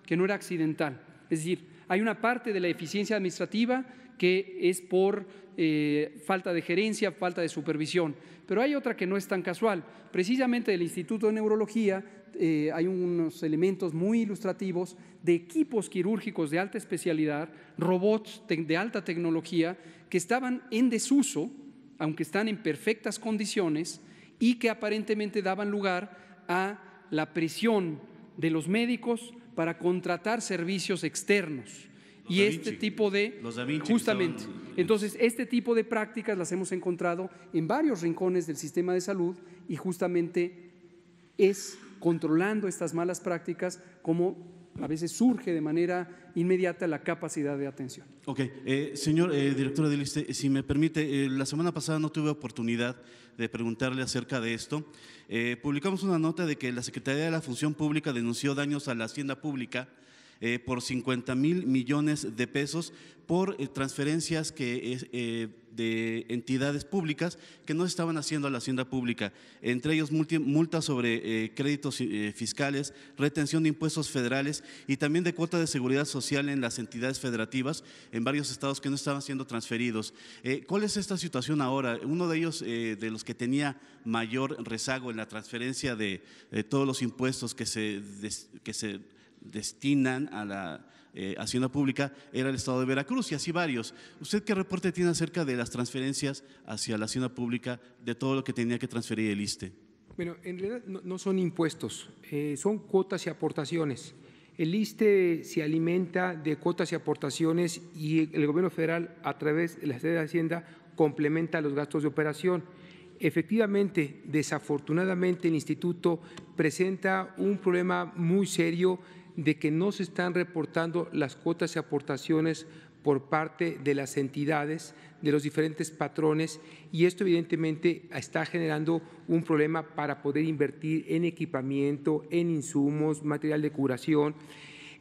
que no era accidental. Es decir, hay una parte de la eficiencia administrativa que es por eh, falta de gerencia, falta de supervisión. Pero hay otra que no es tan casual. Precisamente del Instituto de Neurología eh, hay unos elementos muy ilustrativos de equipos quirúrgicos de alta especialidad, robots de alta tecnología, que estaban en desuso, aunque están en perfectas condiciones, y que aparentemente daban lugar a la presión de los médicos para contratar servicios externos y este tipo de... justamente. Entonces, este tipo de prácticas las hemos encontrado en varios rincones del sistema de salud y justamente es controlando estas malas prácticas como a veces surge de manera inmediata la capacidad de atención. Ok, eh, señor eh, director del e, si me permite, eh, la semana pasada no tuve oportunidad de preguntarle acerca de esto. publicamos una nota de que la Secretaría de la Función Pública denunció daños a la hacienda pública eh, por 50 mil millones de pesos por eh, transferencias que, eh, de entidades públicas que no estaban haciendo a la hacienda pública, entre ellos multas sobre créditos fiscales, retención de impuestos federales y también de cuota de seguridad social en las entidades federativas en varios estados que no estaban siendo transferidos. ¿Cuál es esta situación ahora? Uno de ellos, de los que tenía mayor rezago en la transferencia de todos los impuestos que se, que se destinan a la eh, Hacienda Pública era el Estado de Veracruz y así varios. ¿Usted qué reporte tiene acerca de las transferencias hacia la Hacienda Pública de todo lo que tenía que transferir el ISTE? Bueno, en realidad no, son impuestos, eh, son cuotas y aportaciones. El ISTE se alimenta de cuotas y aportaciones y el gobierno federal, a través de la sede de Hacienda, complementa los gastos de operación. Efectivamente, desafortunadamente, el instituto presenta un problema muy serio de que no se están reportando las cuotas y aportaciones por parte de las entidades, de los diferentes patrones, y esto evidentemente está generando un problema para poder invertir en equipamiento, en insumos, material de curación.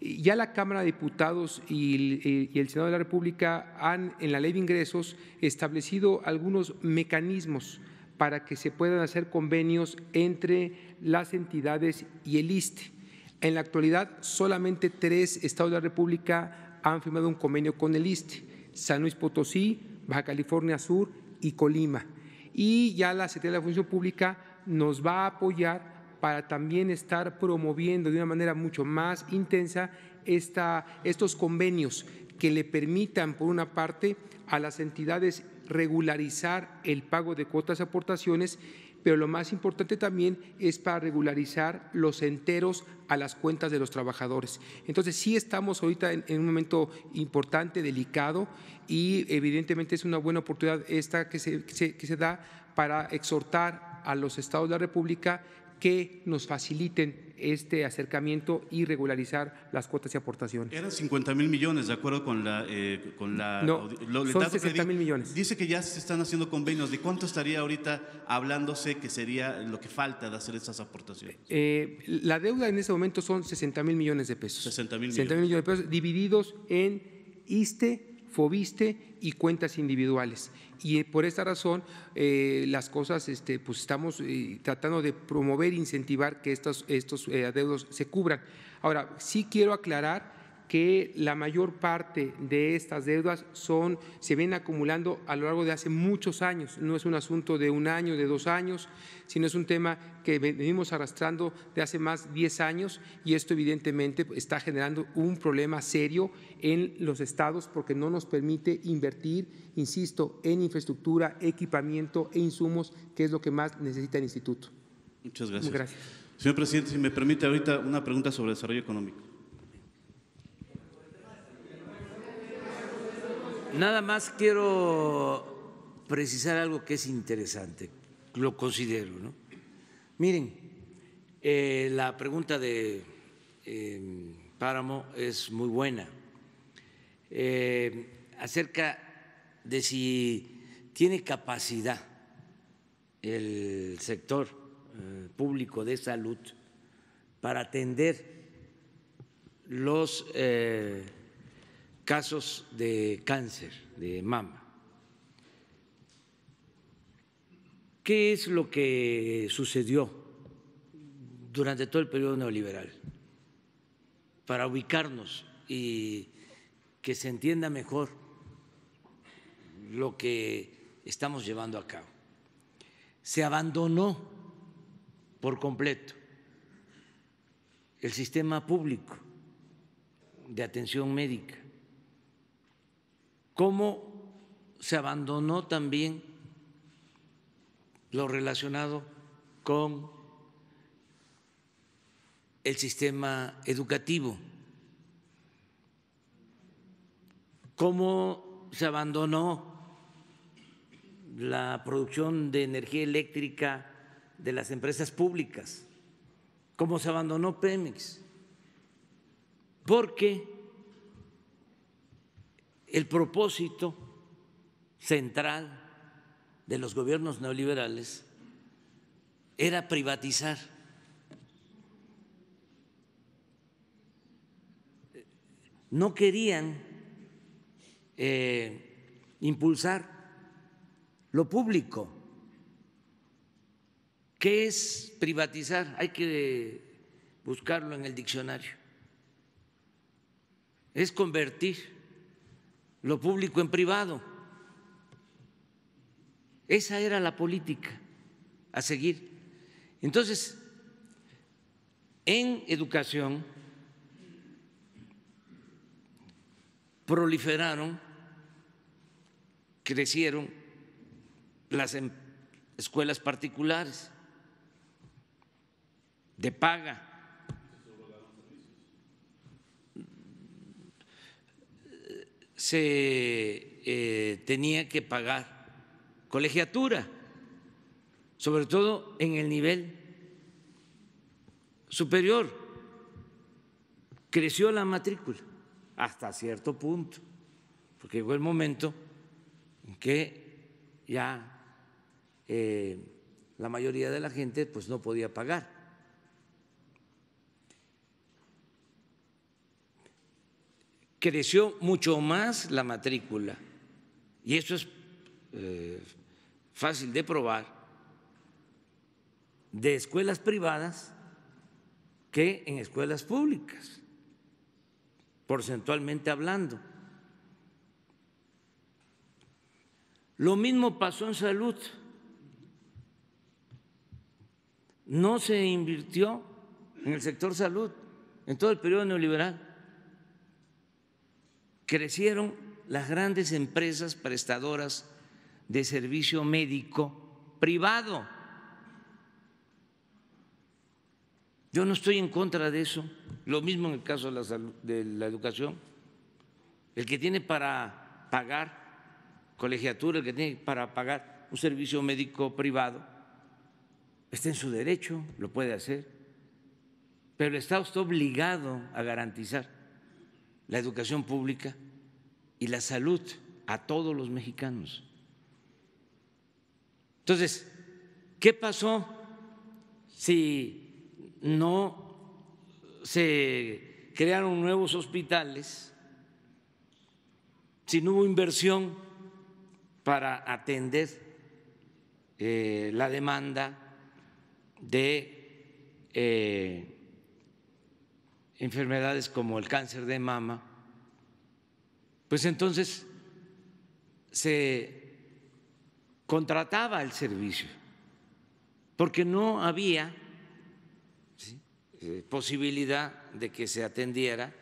Ya la Cámara de Diputados y el Senado de la República han, en la ley de ingresos, establecido algunos mecanismos para que se puedan hacer convenios entre las entidades y el ISTE en la actualidad, solamente tres estados de la República han firmado un convenio con el ISTE, San Luis Potosí, Baja California Sur y Colima. Y ya la Secretaría de la Función Pública nos va a apoyar para también estar promoviendo de una manera mucho más intensa estos convenios que le permitan, por una parte, a las entidades regularizar el pago de cuotas y aportaciones pero lo más importante también es para regularizar los enteros a las cuentas de los trabajadores. Entonces, sí estamos ahorita en, un momento importante, delicado, y evidentemente es una buena oportunidad esta que se, que se, da para exhortar a los estados de la República que nos faciliten este acercamiento y regularizar las cuotas y aportaciones. Eran 50 mil millones, de acuerdo con la… Eh, la no, son 60 mil millones. Dice que ya se están haciendo convenios. ¿De cuánto estaría ahorita hablándose que sería lo que falta de hacer esas aportaciones? Eh, la deuda en ese momento son 60 mil millones de pesos. 60 mil millones. millones de pesos divididos en ISTE, FOBISTE y cuentas individuales y por esta razón eh, las cosas, este, pues estamos eh, tratando de promover, incentivar que estos, estos eh, adeudos se cubran. Ahora, sí quiero aclarar que la mayor parte de estas deudas son, se ven acumulando a lo largo de hace muchos años, no es un asunto de un año, de dos años, sino es un tema que venimos arrastrando de hace más de 10 años y esto evidentemente está generando un problema serio en los estados porque no nos permite invertir, insisto, en infraestructura, equipamiento e insumos, que es lo que más necesita el instituto. Muchas gracias. gracias. Señor presidente, si me permite ahorita una pregunta sobre desarrollo económico. Nada más quiero precisar algo que es interesante, lo considero. ¿no? Miren, eh, la pregunta de em, Páramo es muy buena. Eh, acerca de si tiene capacidad el sector eh, público de salud para atender los casos de cáncer de mama. ¿Qué es lo que sucedió durante todo el periodo neoliberal? Para ubicarnos y que se entienda mejor lo que estamos llevando a cabo. Se abandonó por completo el sistema público de atención médica cómo se abandonó también lo relacionado con el sistema educativo, cómo se abandonó la producción de energía eléctrica de las empresas públicas, cómo se abandonó Pemex, porque el propósito central de los gobiernos neoliberales era privatizar. No querían eh, impulsar lo público. ¿Qué es privatizar? Hay que buscarlo en el diccionario. Es convertir lo público en privado. Esa era la política a seguir. Entonces, en educación proliferaron, crecieron las em-, escuelas particulares de paga se eh, tenía que pagar colegiatura, sobre todo en el nivel superior. Creció la matrícula hasta cierto punto, porque llegó el momento en que ya eh, la mayoría de la gente pues, no podía pagar. creció mucho más la matrícula, y eso es eh, fácil de probar, de escuelas privadas que en escuelas públicas, porcentualmente hablando. Lo mismo pasó en salud. No se invirtió en el sector salud en todo el periodo neoliberal crecieron las grandes empresas prestadoras de servicio médico privado. Yo no estoy en contra de eso, lo mismo en el caso de la, educación. El que tiene para pagar colegiatura, el que tiene para pagar un servicio médico privado, está en su derecho, lo puede hacer, pero el Estado está obligado a garantizar la educación pública y la salud a todos los mexicanos. Entonces, ¿qué pasó si no se crearon nuevos hospitales, si no hubo inversión para atender eh, la demanda de eh, enfermedades como el cáncer de mama, pues entonces se contrataba el servicio, porque no había eh, posibilidad de que se atendiera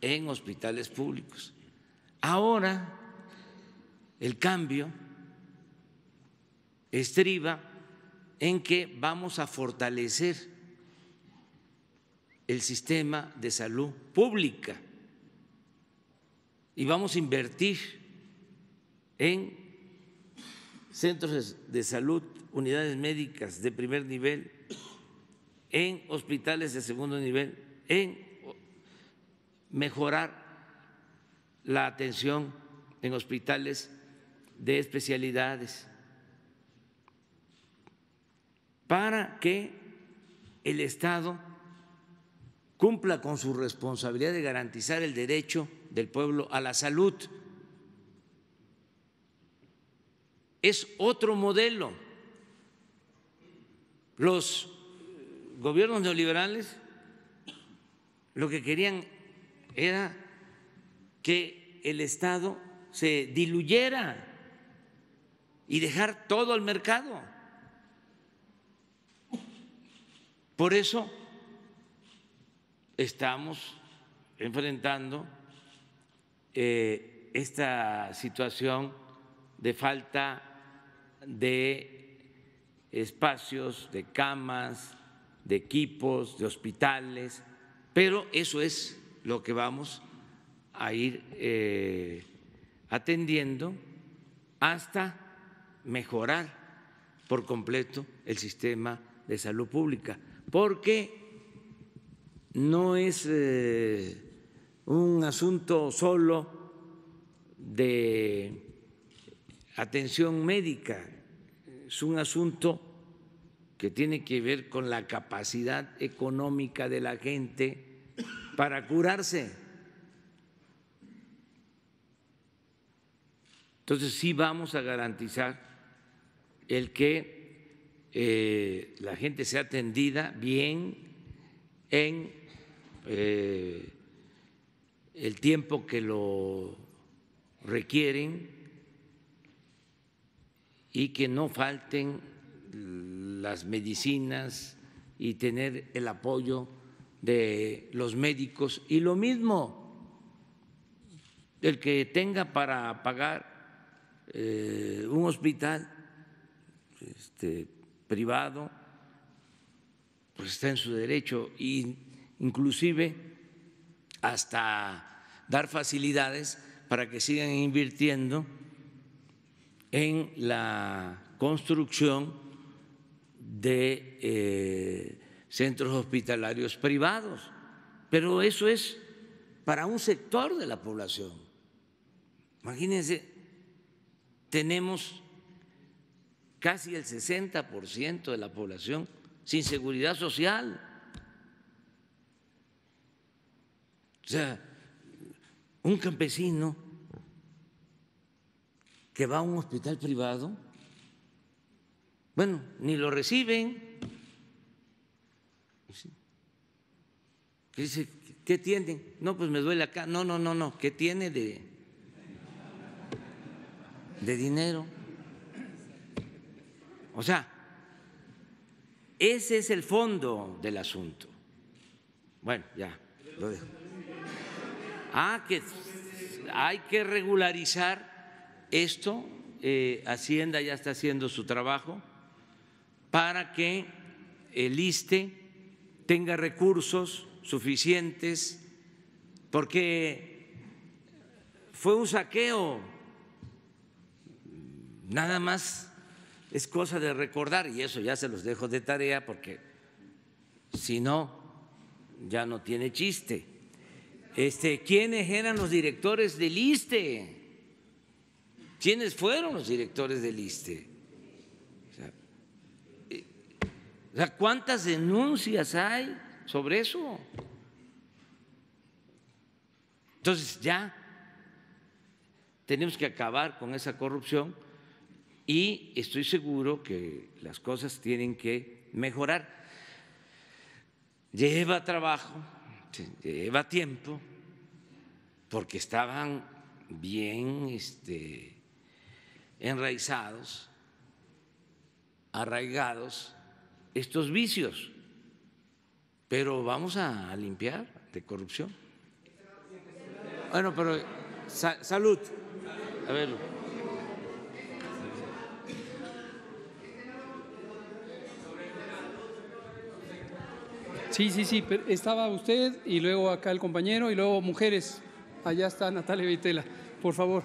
en hospitales públicos. Ahora el cambio estriba en que vamos a fortalecer el sistema de salud pública y vamos a invertir en centros de salud, unidades médicas de primer nivel, en hospitales de segundo nivel, en mejorar la atención en hospitales de especialidades para que el Estado cumpla con su responsabilidad de garantizar el derecho del pueblo a la salud. Es otro modelo. Los gobiernos neoliberales lo que querían era que el Estado se diluyera y dejar todo al mercado. Por eso estamos enfrentando eh, esta situación de falta de espacios, de camas, de equipos, de hospitales, pero eso es lo que vamos a ir eh, atendiendo hasta mejorar por completo el sistema de salud pública, porque no es eh, un asunto solo de atención médica, es un asunto que tiene que ver con la capacidad económica de la gente para curarse. Entonces sí vamos a garantizar el que eh, la gente sea atendida bien en eh, el tiempo que lo requieren y que no falten las medicinas y tener el apoyo de los médicos y lo mismo el que tenga para pagar eh, un hospital este, privado, pues está en su derecho y inclusive hasta dar facilidades para que sigan invirtiendo en la construcción de eh, centros hospitalarios privados. Pero eso es para un sector de la población. Imagínense, tenemos casi el 60% de la población sin seguridad social. O sea, un campesino que va a un hospital privado, bueno, ni lo reciben. Dice, ¿qué tienen? No, pues me duele acá. No, no, no, no. ¿Qué tiene de, de dinero? O sea, ese es el fondo del asunto. Bueno, ya, lo dejo. Ah, que hay que regularizar esto, eh, Hacienda ya está haciendo su trabajo para que el ISTE tenga recursos suficientes, porque fue un saqueo, nada más es cosa de recordar, y eso ya se los dejo de tarea, porque si no, ya no tiene chiste este, quiénes eran los directores del ISTE, quiénes fueron los directores del ISTE. Eh, ¿cuántas denuncias hay sobre eso? Entonces ya tenemos que acabar con esa corrupción y estoy seguro que las cosas tienen que mejorar. Lleva trabajo, este, lleva tiempo porque estaban bien este, enraizados, arraigados estos vicios, pero vamos a limpiar de corrupción. Bueno, pero salud. A verlo. Sí, sí, sí. Estaba usted y luego acá el compañero y luego mujeres. Allá está Natalia Vitela. Por favor.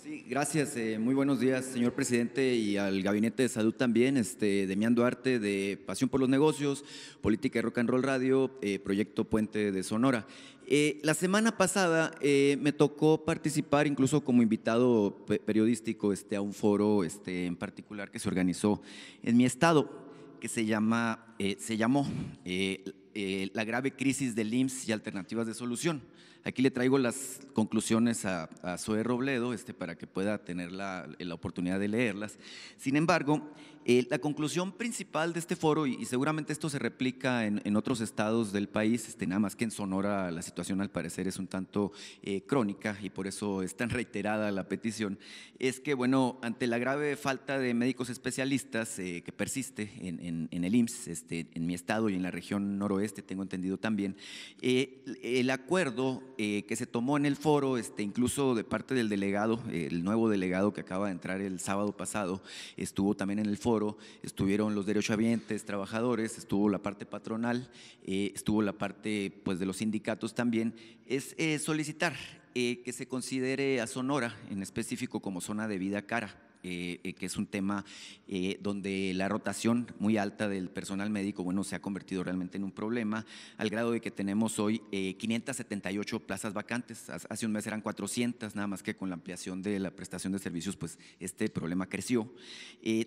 Sí, gracias. Eh, muy buenos días, señor presidente, y al Gabinete de Salud también. Este, Demián Duarte, de Pasión por los Negocios, Política de Rock and Roll Radio, eh, Proyecto Puente de Sonora. Eh, la semana pasada me tocó participar incluso como invitado periodístico este, a un foro este, en particular que se organizó en mi estado que se, llama, eh, se llamó eh, eh, La grave crisis del IMSS y alternativas de solución. Aquí le traigo las conclusiones a, a Zoe Robledo este, para que pueda tener la, oportunidad de leerlas. Sin embargo, eh, la conclusión principal de este foro, y, seguramente esto se replica en, en, otros estados del país, este, nada más que en Sonora la situación al parecer es un tanto eh, crónica y por eso es tan reiterada la petición, es que, bueno, ante la grave falta de médicos especialistas eh, que persiste en, el IMSS, este, en mi estado y en la región noroeste, tengo entendido también, el acuerdo eh, que se tomó en el foro, este, incluso de parte del delegado, el nuevo delegado que acaba de entrar el sábado pasado, estuvo también en el foro, estuvieron los derechohabientes, trabajadores, estuvo la parte patronal, eh, estuvo la parte pues, de los sindicatos también, es eh, solicitar que se considere a Sonora en específico como zona de vida cara. Eh, eh, que es un tema eh, donde la rotación muy alta del personal médico, bueno, se ha convertido realmente en un problema, al grado de que tenemos hoy 578 plazas vacantes, hace un mes eran 400, nada más que con la ampliación de la prestación de servicios, pues este problema creció.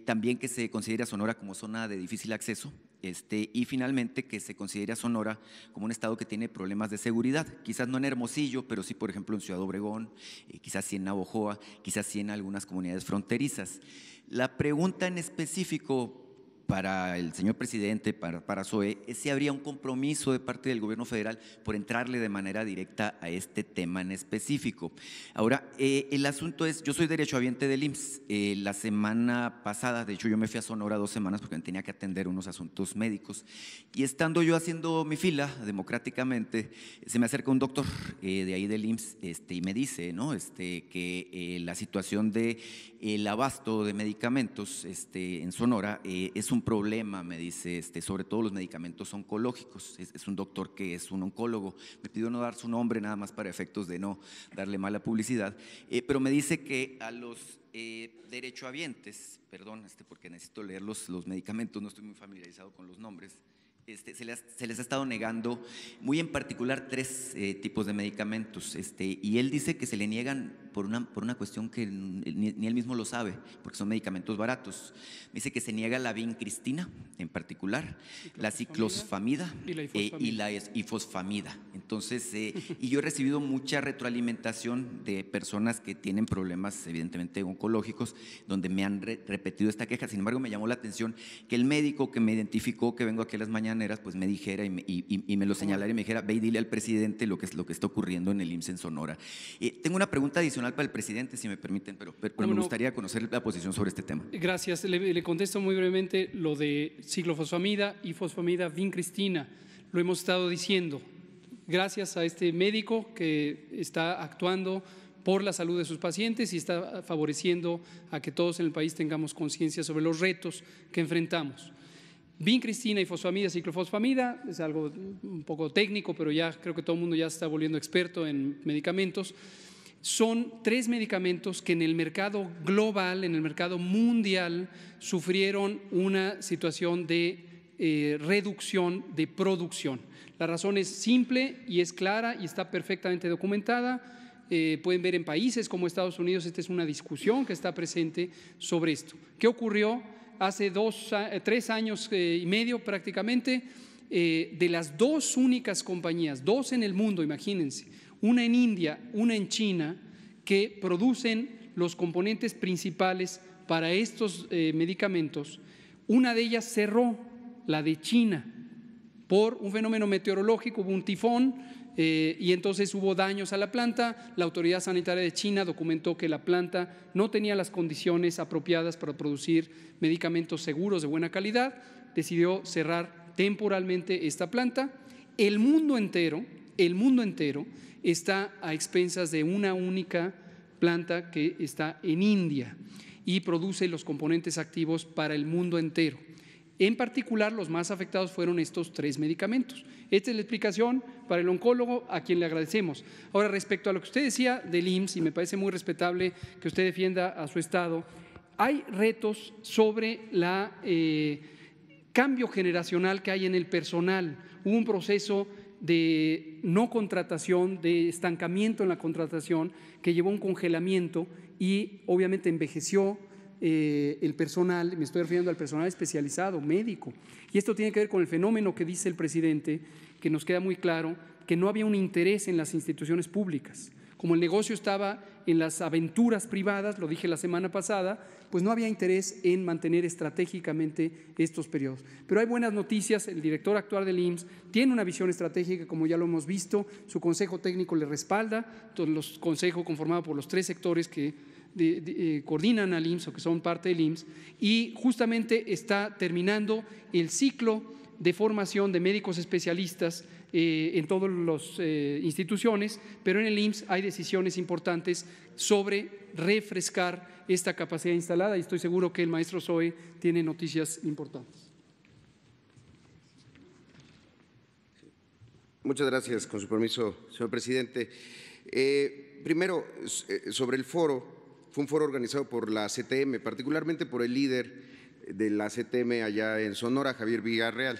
también que se considera Sonora como zona de difícil acceso, este, y finalmente que se considera Sonora como un estado que tiene problemas de seguridad, quizás no en Hermosillo, pero sí, por ejemplo, en Ciudad Obregón, quizás sí en Navojoa, quizás sí en algunas comunidades fronterizas la pregunta en específico para el señor presidente, para, para SOE, es si habría un compromiso de parte del gobierno federal por entrarle de manera directa a este tema en específico. Ahora, eh, el asunto es, yo soy derechohabiente del IMSS. Eh, la semana pasada, de hecho yo me fui a Sonora dos semanas porque tenía que atender unos asuntos médicos. Y estando yo haciendo mi fila democráticamente, se me acerca un doctor eh, de ahí del IMSS este, y me dice ¿no? este, que la situación de el abasto de medicamentos este, en Sonora eh, es un problema, me dice, este, sobre todo los medicamentos oncológicos. Es, un doctor que es un oncólogo. Me pidió no dar su nombre nada más para efectos de no darle mala publicidad, eh, pero me dice que a los eh, derechohabientes, perdón, este, porque necesito leer los, los medicamentos, no estoy muy familiarizado con los nombres, este, se, les, ha estado negando muy en particular tres eh, tipos de medicamentos este, y él dice que se le niegan por una, por una cuestión que ni, él mismo lo sabe, porque son medicamentos baratos. dice que se niega la vincristina en particular, la ciclosfamida y la ifosfamida. Eh, y Entonces, eh, y yo he recibido mucha retroalimentación de personas que tienen problemas evidentemente oncológicos, donde me han repetido esta queja. Sin embargo, me llamó la atención que el médico que me identificó, que vengo aquí a las mañanas, pues me dijera y me, lo señalara y me dijera, ve y dile al presidente lo que, es, lo que está ocurriendo en el IMSS en Sonora. Eh, tengo una pregunta adicional para el presidente, si me permiten, pero, pero me gustaría conocer la posición sobre este tema. Gracias. Le, le contesto muy brevemente lo de ciclofosfamida y fosfamida vincristina. Lo hemos estado diciendo. Gracias a este médico que está actuando por la salud de sus pacientes y está favoreciendo a que todos en el país tengamos conciencia sobre los retos que enfrentamos. Cristina y fosfamida, ciclofosfamida, es algo un poco técnico, pero ya creo que todo el mundo ya está volviendo experto en medicamentos. Son tres medicamentos que en el mercado global, en el mercado mundial, sufrieron una situación de eh, reducción de producción. La razón es simple y es clara y está perfectamente documentada. Eh, pueden ver en países como Estados Unidos, esta es una discusión que está presente sobre esto. ¿Qué ocurrió? hace eh, tres años eh, y medio prácticamente, eh, de las dos únicas compañías, dos en el mundo, imagínense, una en India, una en China, que producen los componentes principales para estos medicamentos, una de ellas cerró, la de China, por un fenómeno meteorológico, un tifón, eh, y entonces hubo daños a la planta. La autoridad sanitaria de China documentó que la planta no tenía las condiciones apropiadas para producir medicamentos seguros de buena calidad. Decidió cerrar temporalmente esta planta. El mundo entero, el mundo entero está a expensas de una única planta que está en India y produce los componentes activos para el mundo entero. En particular, los más afectados fueron estos tres medicamentos. Esta es la explicación para el oncólogo, a quien le agradecemos. Ahora, respecto a lo que usted decía del IMSS, y me parece muy respetable que usted defienda a su Estado, hay retos sobre el eh, cambio generacional que hay en el personal. Hubo un proceso de no contratación, de estancamiento en la contratación, que llevó a un congelamiento y obviamente envejeció eh, el personal, me estoy refiriendo al personal especializado, médico. Y esto tiene que ver con el fenómeno que dice el presidente, que nos queda muy claro, que no había un interés en las instituciones públicas. Como el negocio estaba en las aventuras privadas, lo dije la semana pasada, pues no había interés en mantener estratégicamente estos periodos. Pero hay buenas noticias, el director actual del IMSS tiene una visión estratégica, como ya lo hemos visto, su consejo técnico le respalda, los consejo conformado por los tres sectores que eh, coordinan al IMSS o que son parte del IMSS, y justamente está terminando el ciclo de formación de médicos especialistas eh, en todas las eh, instituciones, pero en el IMSS hay decisiones importantes sobre refrescar esta capacidad instalada y estoy seguro que el maestro Zoe tiene noticias importantes. Muchas gracias, con su permiso, señor presidente. primero, sobre el foro, fue un foro organizado por la CTM, particularmente por el líder de la CTM allá en Sonora, Javier Villarreal.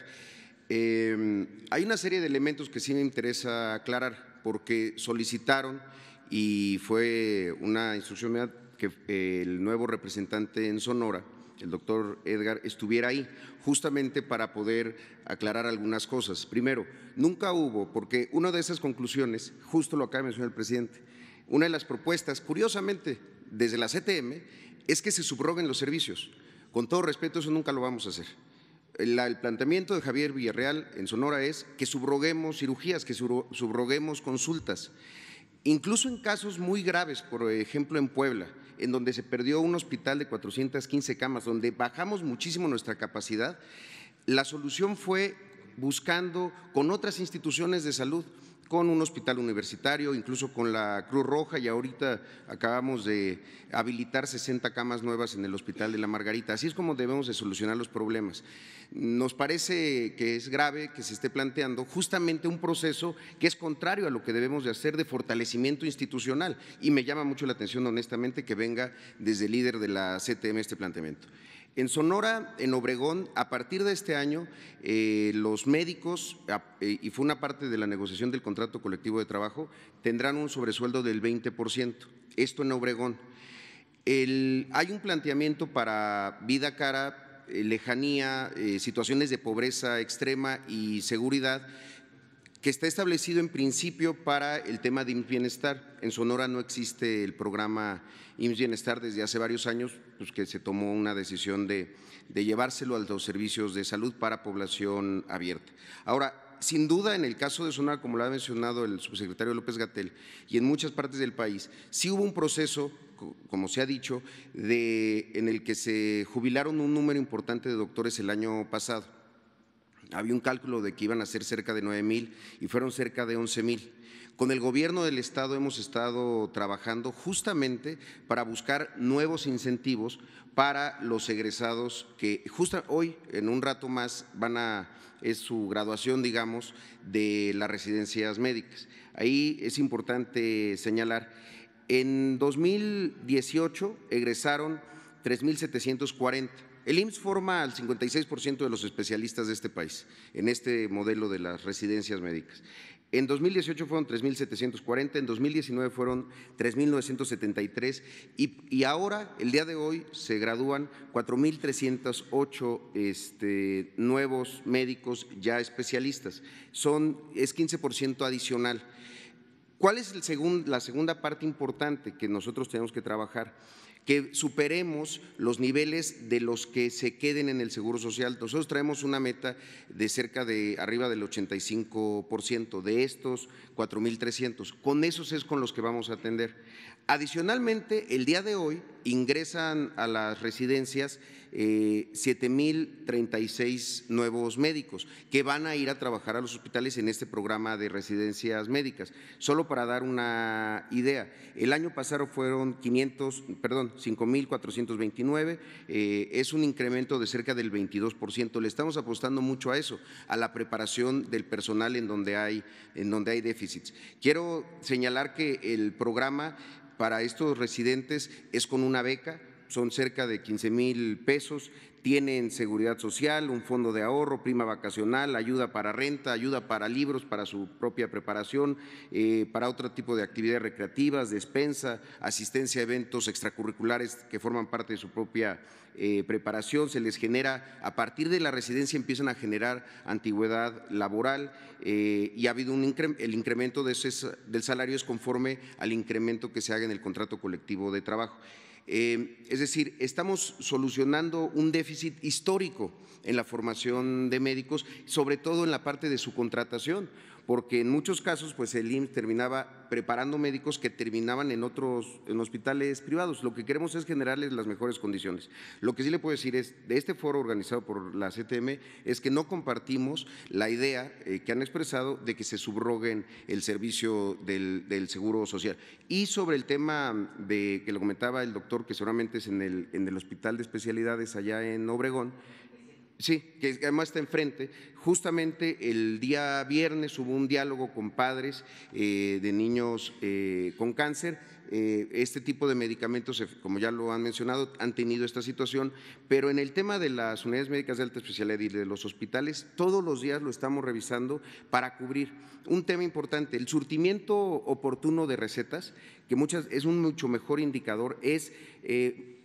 Eh, hay una serie de elementos que sí me interesa aclarar, porque solicitaron y fue una instrucción que eh, el nuevo representante en Sonora, el doctor Edgar, estuviera ahí, justamente para poder aclarar algunas cosas. Primero, nunca hubo, porque una de esas conclusiones, justo lo acaba de mencionar el presidente, una de las propuestas, curiosamente, desde la CTM es que se subroguen los servicios. Con todo respeto, eso nunca lo vamos a hacer. El planteamiento de Javier Villarreal en Sonora es que subroguemos cirugías, que subroguemos consultas. Incluso en casos muy graves, por ejemplo en Puebla, en donde se perdió un hospital de 415 camas, donde bajamos muchísimo nuestra capacidad, la solución fue buscando con otras instituciones de salud con un hospital universitario, incluso con la Cruz Roja y ahorita acabamos de habilitar 60 camas nuevas en el Hospital de la Margarita. Así es como debemos de solucionar los problemas. Nos parece que es grave que se esté planteando justamente un proceso que es contrario a lo que debemos de hacer de fortalecimiento institucional y me llama mucho la atención honestamente que venga desde el líder de la CTM este planteamiento. En Sonora, en Obregón, a partir de este año, eh, los médicos, eh, y fue una parte de la negociación del contrato colectivo de trabajo, tendrán un sobresueldo del 20 Esto en Obregón. hay un planteamiento para vida cara, eh, lejanía, situaciones de pobreza extrema y seguridad que está establecido en principio para el tema de bienestar. En Sonora no existe el programa IMSS Bienestar desde hace varios años, pues que se tomó una decisión de, llevárselo a los servicios de salud para población abierta. Ahora, sin duda, en el caso de Sonora, como lo ha mencionado el subsecretario López Gatel, y en muchas partes del país, sí hubo un proceso, como se ha dicho, de, en el que se jubilaron un número importante de doctores el año pasado. Había un cálculo de que iban a ser cerca de nueve mil y fueron cerca de 11 mil. Con el gobierno del Estado hemos estado trabajando justamente para buscar nuevos incentivos para los egresados que justo hoy, en un rato más, van a, es su graduación, digamos, de las residencias médicas. Ahí es importante señalar, en 2018 egresaron 3.740. El IMSS forma al 56% de los especialistas de este país en este modelo de las residencias médicas. En 2018 fueron 3.740, en 2019 fueron 3.973 y, y, ahora, el día de hoy, se gradúan 4.308 este, nuevos médicos ya especialistas. Son, es 15% adicional. ¿Cuál es el la segunda parte importante que nosotros tenemos que trabajar? que superemos los niveles de los que se queden en el Seguro Social. Nosotros traemos una meta de cerca de arriba del 85% de estos 4.300. Con esos es con los que vamos a atender. Adicionalmente, el día de hoy ingresan a las residencias 7.036 eh, nuevos médicos que van a ir a trabajar a los hospitales en este programa de residencias médicas. Solo para dar una idea, el año pasado fueron 500, perdón, 5.429, eh, es un incremento de cerca del 22 por ciento. Le estamos apostando mucho a eso, a la preparación del personal en donde hay, en donde hay déficits. Quiero señalar que el programa para estos residentes es con una beca son cerca de 15 mil pesos, tienen seguridad social, un fondo de ahorro, prima vacacional, ayuda para renta, ayuda para libros, para su propia preparación, eh, para otro tipo de actividades recreativas, despensa, asistencia a eventos extracurriculares que forman parte de su propia eh, preparación. Se les genera, a partir de la residencia empiezan a generar antigüedad laboral eh, y ha habido un incremento, el incremento de del salario es conforme al incremento que se haga en el contrato colectivo de trabajo. Eh, es decir, estamos solucionando un déficit histórico en la formación de médicos, sobre todo en la parte de su contratación porque en muchos casos pues el IMSS terminaba preparando médicos que terminaban en otros en hospitales privados. Lo que queremos es generarles las mejores condiciones. Lo que sí le puedo decir es, de este foro organizado por la CTM, es que no compartimos la idea eh, que han expresado de que se subroguen el servicio del, seguro social. Y sobre el tema de que lo comentaba el doctor, que seguramente es en el, en el hospital de especialidades allá en Obregón, Sí, que además está enfrente, Justamente el día viernes hubo un diálogo con padres eh, de niños eh, con cáncer eh, este tipo de medicamentos, como ya lo han mencionado, han tenido esta situación, pero en el tema de las unidades médicas de alta especialidad y de los hospitales, todos los días lo estamos revisando para cubrir un tema importante, el surtimiento oportuno de recetas, que muchas es un mucho mejor indicador, es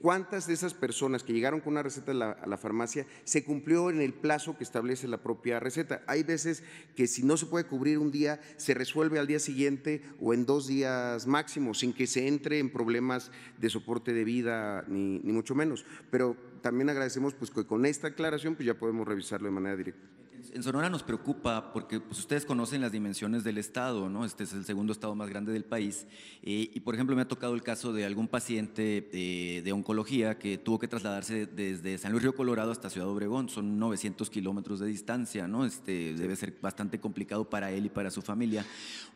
cuántas de esas personas que llegaron con una receta a la, farmacia se cumplió en el plazo que establece la propia receta. Hay veces que si no se puede cubrir un día, se resuelve al día siguiente o en dos días máximo, sin que se entre en problemas de soporte de vida, ni, mucho menos. Pero también agradecemos pues, que con esta aclaración pues, ya podemos revisarlo de manera directa en Sonora nos preocupa porque pues, ustedes conocen las dimensiones del Estado, Este es el segundo Estado más grande del país. Eh, y, por ejemplo, me ha tocado el caso de algún paciente eh, de oncología que tuvo que trasladarse desde San Luis Río Colorado hasta Ciudad Obregón. Son 900 kilómetros de distancia, ¿no? Este, debe ser bastante complicado para él y para su familia.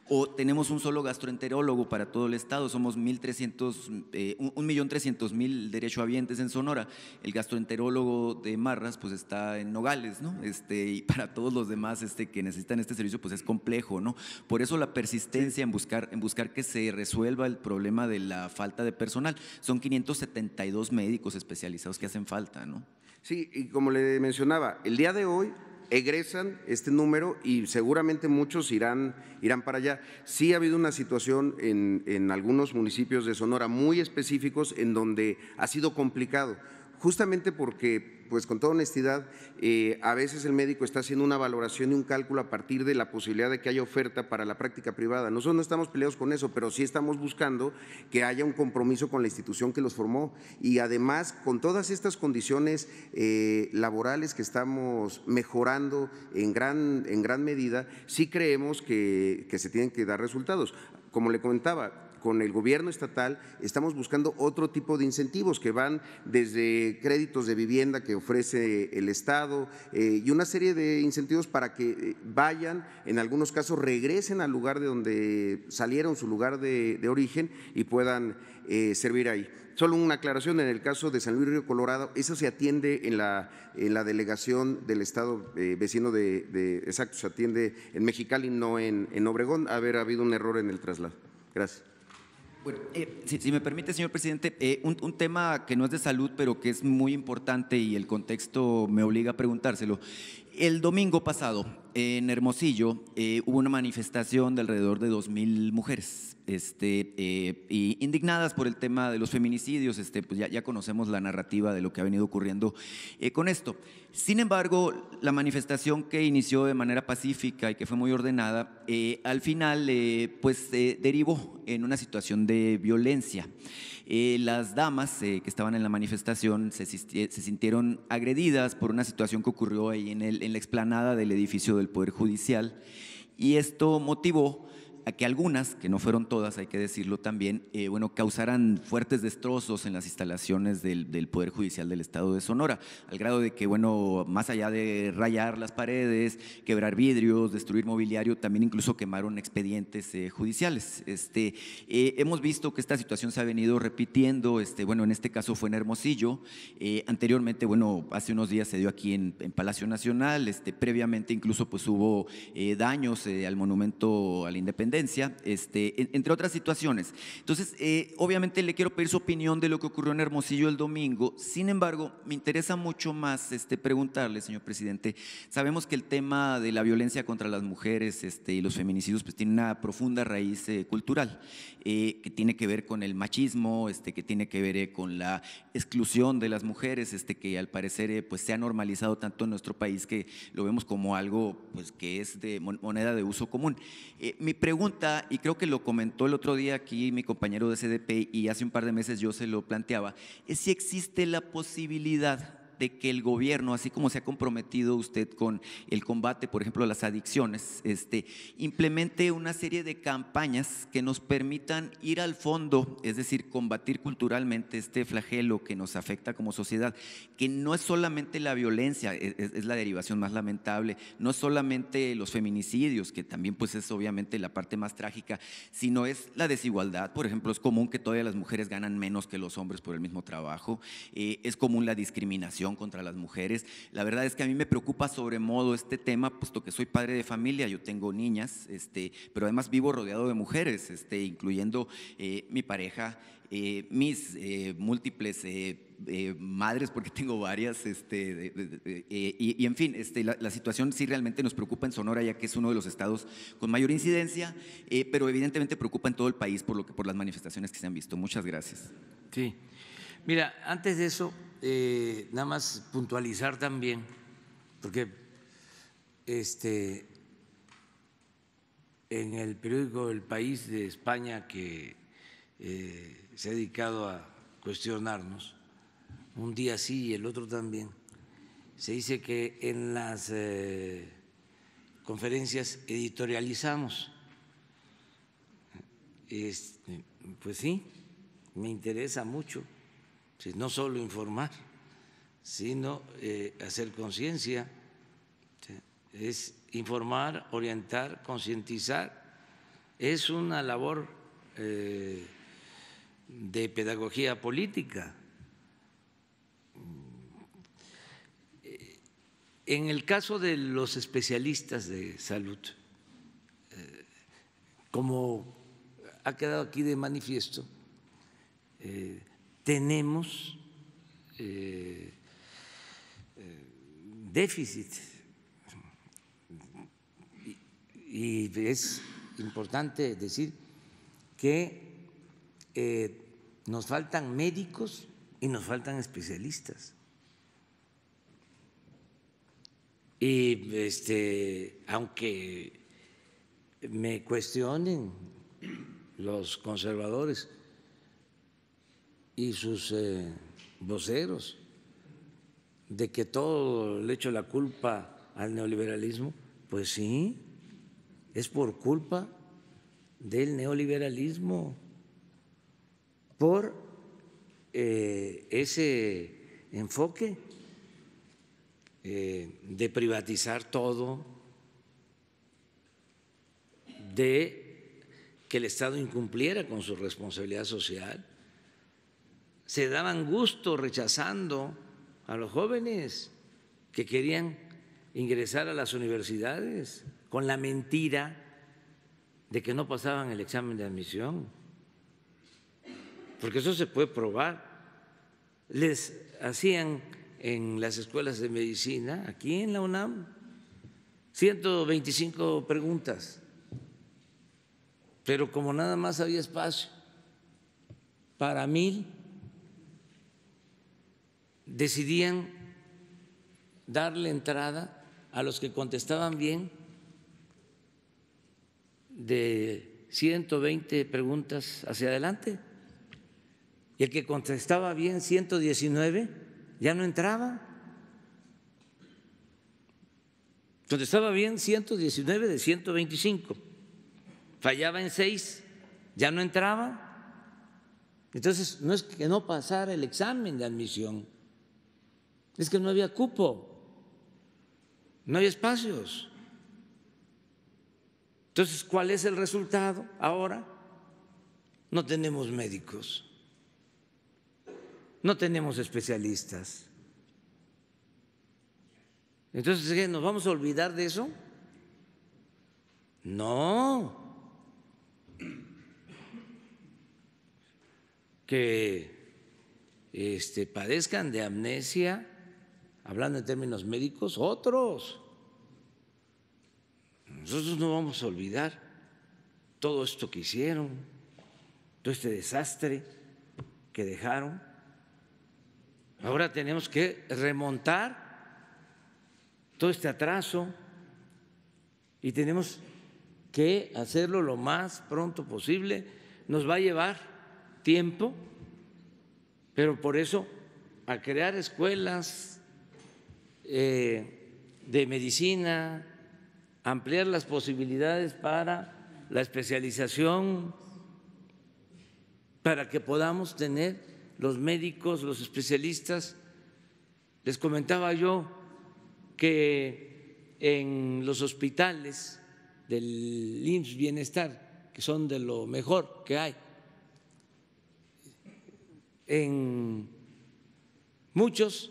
O tenemos un solo gastroenterólogo para todo el Estado. Somos 1.300, eh, 1.300.000 derechohabientes en Sonora. El gastroenterólogo de Marras, pues está en Nogales, ¿no? Este, para todos los demás este, que necesitan este servicio, pues es complejo, ¿no? Por eso la persistencia en buscar, en buscar que se resuelva el problema de la falta de personal. Son 572 médicos especializados que hacen falta, ¿no? Sí, y como le mencionaba, el día de hoy egresan este número y seguramente muchos irán, irán para allá. Sí ha habido una situación en, en algunos municipios de Sonora muy específicos en donde ha sido complicado justamente porque, pues con toda honestidad, eh, a veces el médico está haciendo una valoración y un cálculo a partir de la posibilidad de que haya oferta para la práctica privada. Nosotros no estamos peleados con eso, pero sí estamos buscando que haya un compromiso con la institución que los formó y además con todas estas condiciones eh, laborales que estamos mejorando en gran, en gran medida, sí creemos que, que se tienen que dar resultados. Como le comentaba, con el gobierno estatal estamos buscando otro tipo de incentivos que van desde créditos de vivienda que ofrece el Estado eh, y una serie de incentivos para que eh, vayan, en algunos casos regresen al lugar de donde salieron, su lugar de, origen y puedan eh, servir ahí. Solo una aclaración, en el caso de San Luis Río Colorado, eso se atiende en la, en la delegación del Estado vecino de, de, exacto, se atiende en Mexicali, no en, en Obregón, haber habido un error en el traslado. Gracias. Bueno, eh, si, me permite, señor presidente, eh, un, tema que no es de salud, pero que es muy importante y el contexto me obliga a preguntárselo. El domingo pasado, en Hermosillo, eh, hubo una manifestación de alrededor de 2.000 mujeres este, eh, indignadas por el tema de los feminicidios, este, pues ya, conocemos la narrativa de lo que ha venido ocurriendo eh, con esto. Sin embargo, la manifestación que inició de manera pacífica y que fue muy ordenada, eh, al final pues derivó en una situación de violencia. las damas que estaban en la manifestación se, sintieron agredidas por una situación que ocurrió ahí en, el, en la explanada del edificio del Poder Judicial y esto motivó a que algunas, que no fueron todas, hay que decirlo también, eh, bueno, causaran fuertes destrozos en las instalaciones del, Poder Judicial del Estado de Sonora, al grado de que, bueno, más allá de rayar las paredes, quebrar vidrios, destruir mobiliario, también incluso quemaron expedientes eh, judiciales. Este, eh, hemos visto que esta situación se ha venido repitiendo, este, bueno, en este caso fue en Hermosillo, anteriormente, bueno, hace unos días se dio aquí en, Palacio Nacional, este, previamente incluso pues hubo daños al monumento al la independencia este, entre otras situaciones. Entonces, eh, obviamente le quiero pedir su opinión de lo que ocurrió en Hermosillo el domingo. Sin embargo, me interesa mucho más este, preguntarle, señor presidente, sabemos que el tema de la violencia contra las mujeres este, y los feminicidios pues, tiene una profunda raíz eh, cultural, eh, que tiene que ver con el machismo, este, que tiene que ver con la exclusión de las mujeres, este, que al parecer pues, se ha normalizado tanto en nuestro país que lo vemos como algo pues, que es de moneda de uso común. mi pregunta y creo que lo comentó el otro día aquí mi compañero de CDP y hace un par de meses yo se lo planteaba, es si existe la posibilidad de que el gobierno, así como se ha comprometido usted con el combate, por ejemplo, a las adicciones, este, implemente una serie de campañas que nos permitan ir al fondo, es decir, combatir culturalmente este flagelo que nos afecta como sociedad, que no es solamente la violencia, e, e, es, la derivación más lamentable, no es solamente los feminicidios, que también pues es obviamente la parte más trágica, sino es la desigualdad. Por ejemplo, es común que todavía las mujeres ganan menos que los hombres por el mismo trabajo, eh, es común la discriminación contra las mujeres. La verdad es que a mí me preocupa sobremodo este tema, puesto que soy padre de familia, yo tengo niñas, este, pero además vivo rodeado de mujeres, este, incluyendo eh, mi pareja, eh, mis eh, múltiples... madres, porque tengo varias, este, y, en fin, este, la, situación sí realmente nos preocupa en Sonora, ya que es uno de los estados con mayor incidencia, pero evidentemente preocupa en todo el país por, lo que, por las manifestaciones que se han visto. Muchas gracias. Sí. Mira, antes de eso, eh, nada más puntualizar también, porque este, en el periódico El País de España, que eh, se ha dedicado a cuestionarnos, un día sí y el otro también, se dice que en las eh, conferencias editorializamos. Este, pues sí, me interesa mucho no solo informar, sino eh, hacer conciencia, es informar, orientar, concientizar, es una labor eh, de pedagogía política. Eh, en el caso de los especialistas de salud, como ha quedado aquí de manifiesto, tenemos eh, eh, déficit y es importante decir que eh, nos faltan médicos y nos faltan especialistas. Y este, aunque me cuestionen los conservadores, y sus eh, voceros de que todo le echo la culpa al neoliberalismo, pues sí, es por culpa del neoliberalismo, por eh, ese enfoque eh, de privatizar todo, de que el Estado incumpliera con su responsabilidad social se daban gusto rechazando a los jóvenes que querían ingresar a las universidades con la mentira de que no pasaban el examen de admisión, porque eso se puede probar. Les hacían en las escuelas de medicina, aquí en la UNAM, 125 preguntas, pero como nada más había espacio para mil, decidían darle entrada a los que contestaban bien de 120 preguntas hacia adelante. Y el que contestaba bien 119 ya no entraba. Contestaba bien 119 de 125. Fallaba en 6, ya no entraba. Entonces, no es que no pasara el examen de admisión es que no había cupo, no hay espacios. Entonces, ¿cuál es el resultado ahora? No tenemos médicos, no tenemos especialistas. Entonces, ¿nos vamos a olvidar de eso? No. Que este, padezcan de amnesia hablando en términos médicos, otros. Nosotros no vamos a olvidar todo esto que hicieron, todo este desastre que dejaron. Ahora tenemos que remontar todo este atraso y tenemos que hacerlo lo más pronto posible. Nos va a llevar tiempo, pero por eso a crear escuelas, eh, de medicina, ampliar las posibilidades para la especialización, para que podamos tener los médicos, los especialistas. Les comentaba yo que en los hospitales del IMSS Bienestar, que son de lo mejor que hay, en muchos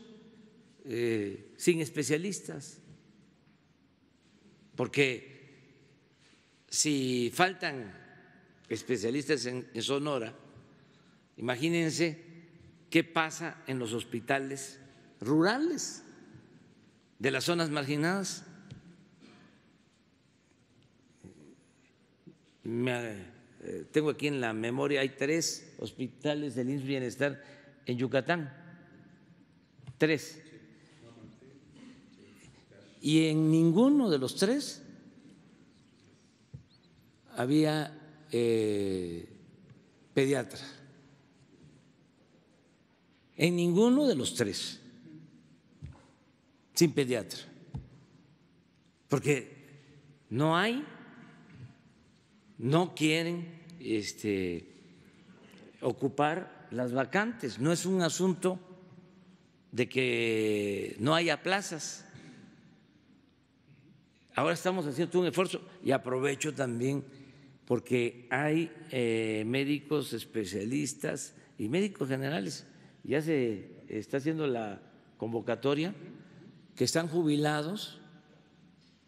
eh, sin especialistas, porque si faltan especialistas en, Sonora, imagínense qué pasa en los hospitales rurales de las zonas marginadas. Eh, tengo aquí en la memoria, hay tres hospitales del INS Bienestar en Yucatán, tres. Y en ninguno de los tres había eh, pediatra. En ninguno de los tres. Sin pediatra. Porque no hay, no quieren este, ocupar las vacantes. No es un asunto de que no haya plazas. Ahora estamos haciendo un esfuerzo y aprovecho también porque hay eh, médicos especialistas y médicos generales, ya se está haciendo la convocatoria, que están jubilados,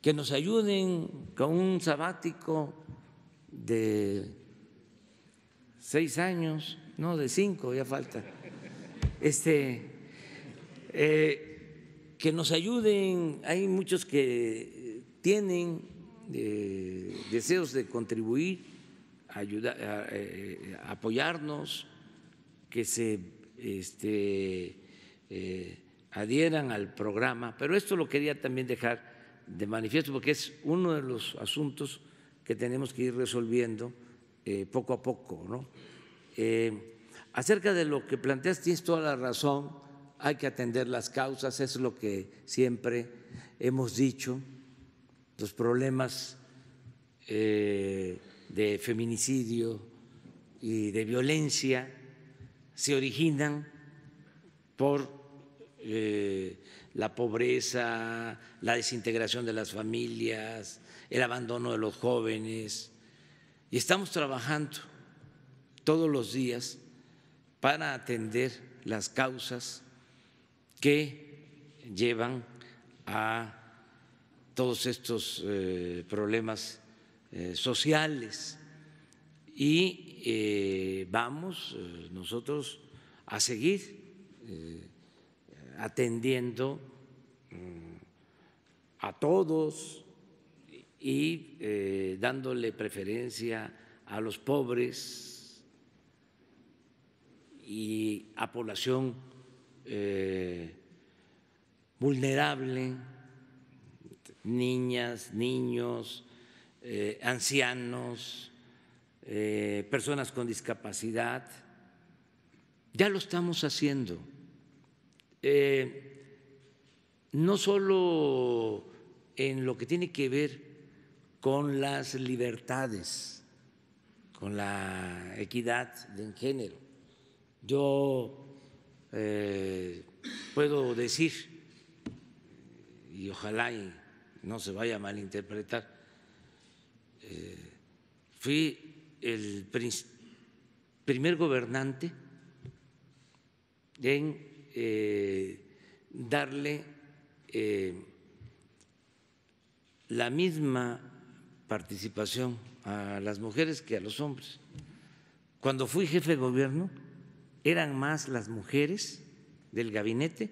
que nos ayuden con un sabático de seis años, no, de cinco, ya falta, este, eh, que nos ayuden, hay muchos que tienen eh, deseos de contribuir, ayudar, eh, apoyarnos, que se este, eh, adhieran al programa. Pero esto lo quería también dejar de manifiesto porque es uno de los asuntos que tenemos que ir resolviendo poco a poco. acerca de lo que planteaste, tienes toda la razón, hay que atender las causas, es lo que siempre hemos dicho los problemas eh, de feminicidio y de violencia se originan por eh, la pobreza, la desintegración de las familias, el abandono de los jóvenes. Y estamos trabajando todos los días para atender las causas que llevan a todos estos eh, problemas eh, sociales y eh, vamos nosotros a seguir atendiendo mm, a todos y dándole preferencia a los pobres y a población vulnerable niñas, niños, eh, ancianos, eh, personas con discapacidad. Ya lo estamos haciendo. Eh, no solo en lo que tiene que ver con las libertades, con la equidad de género. Yo puedo decir, y ojalá y no se vaya a malinterpretar, eh, fui el primer gobernante en eh, darle eh, la misma participación a las mujeres que a los hombres. Cuando fui jefe de gobierno, eran más las mujeres del gabinete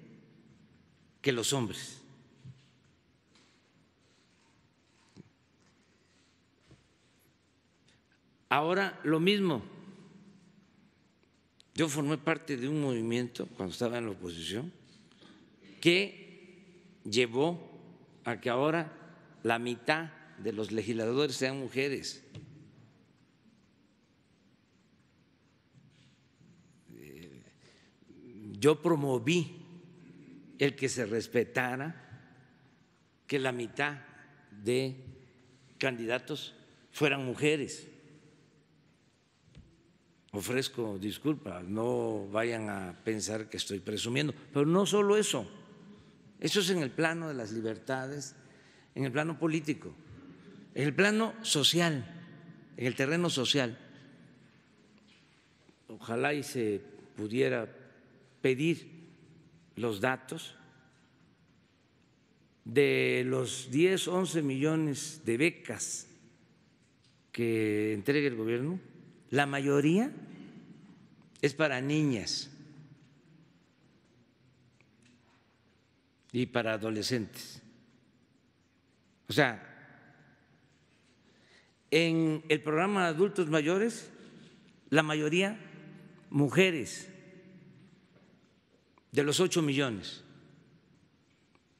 que los hombres. Ahora lo mismo. Yo formé parte de un movimiento cuando estaba en la oposición que llevó a que ahora la mitad de los legisladores sean mujeres. Eh, yo promoví el que se respetara que la mitad de candidatos fueran mujeres ofrezco disculpas, no vayan a pensar que estoy presumiendo, pero no solo eso, eso es en el plano de las libertades, en el plano político, en el plano social, en el terreno social. Ojalá y se pudiera pedir los datos de los 10, 11 millones de becas que entregue el gobierno la mayoría es para niñas y para adolescentes. O sea, en el programa de adultos mayores, la mayoría mujeres de los ocho millones,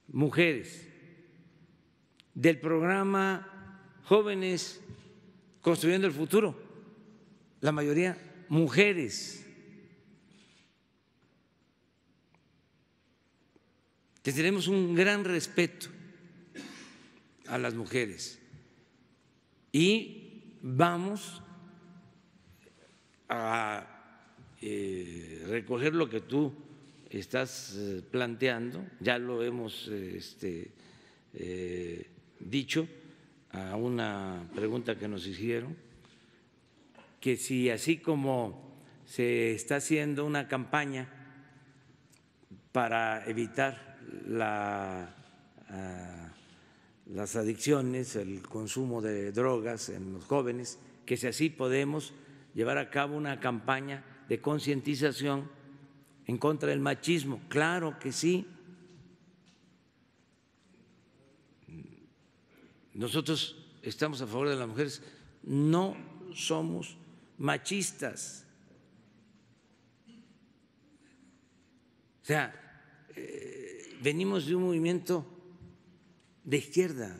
mujeres del programa Jóvenes Construyendo el Futuro la mayoría mujeres. que tenemos un gran respeto a las mujeres y vamos a eh, recoger lo que tú estás eh, planteando, ya lo hemos eh, este, dicho a una pregunta que nos hicieron que si así como se está haciendo una campaña para evitar ah, las adicciones, el consumo de drogas en los jóvenes, que si así podemos llevar a cabo una campaña de concientización en contra del machismo. Claro que sí. Nosotros estamos a favor de las mujeres. No somos machistas. O sea, eh, venimos de un movimiento de izquierda,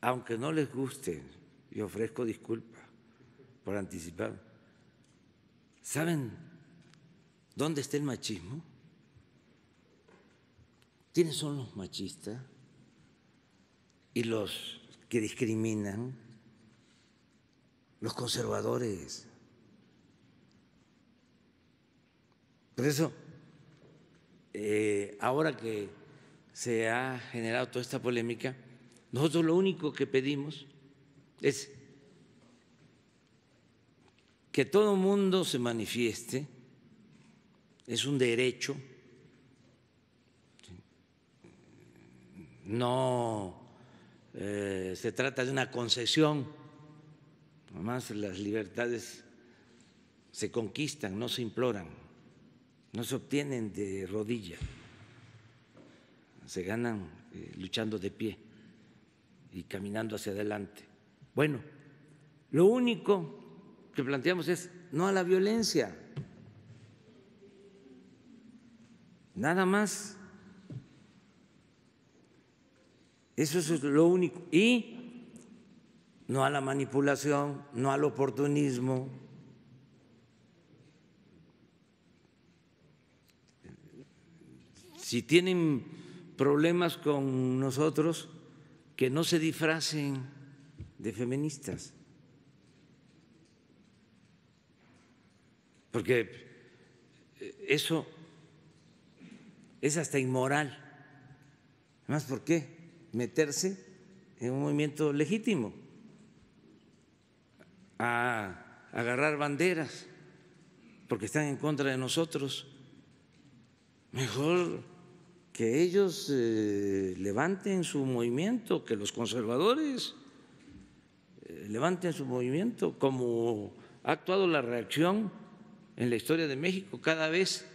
aunque no les guste, y ofrezco disculpas por anticipar, ¿saben dónde está el machismo? ¿Quiénes son los machistas y los que discriminan? los conservadores. Por eso, eh, ahora que se ha generado toda esta polémica, nosotros lo único que pedimos es que todo mundo se manifieste, es un derecho, no eh, se trata de una concesión más las libertades se conquistan, no se imploran, no se obtienen de rodilla, se ganan eh, luchando de pie y caminando hacia adelante. Bueno, lo único que planteamos es no a la violencia, nada más. Eso es lo único. Y no a la manipulación, no al oportunismo. Si tienen problemas con nosotros, que no se disfracen de feministas. Porque eh, eso es hasta inmoral. Además, ¿por qué meterse en un movimiento legítimo? a agarrar banderas porque están en contra de nosotros. Mejor que ellos eh, levanten su movimiento, que los conservadores eh, levanten su movimiento, como ha actuado la reacción en la historia de México cada vez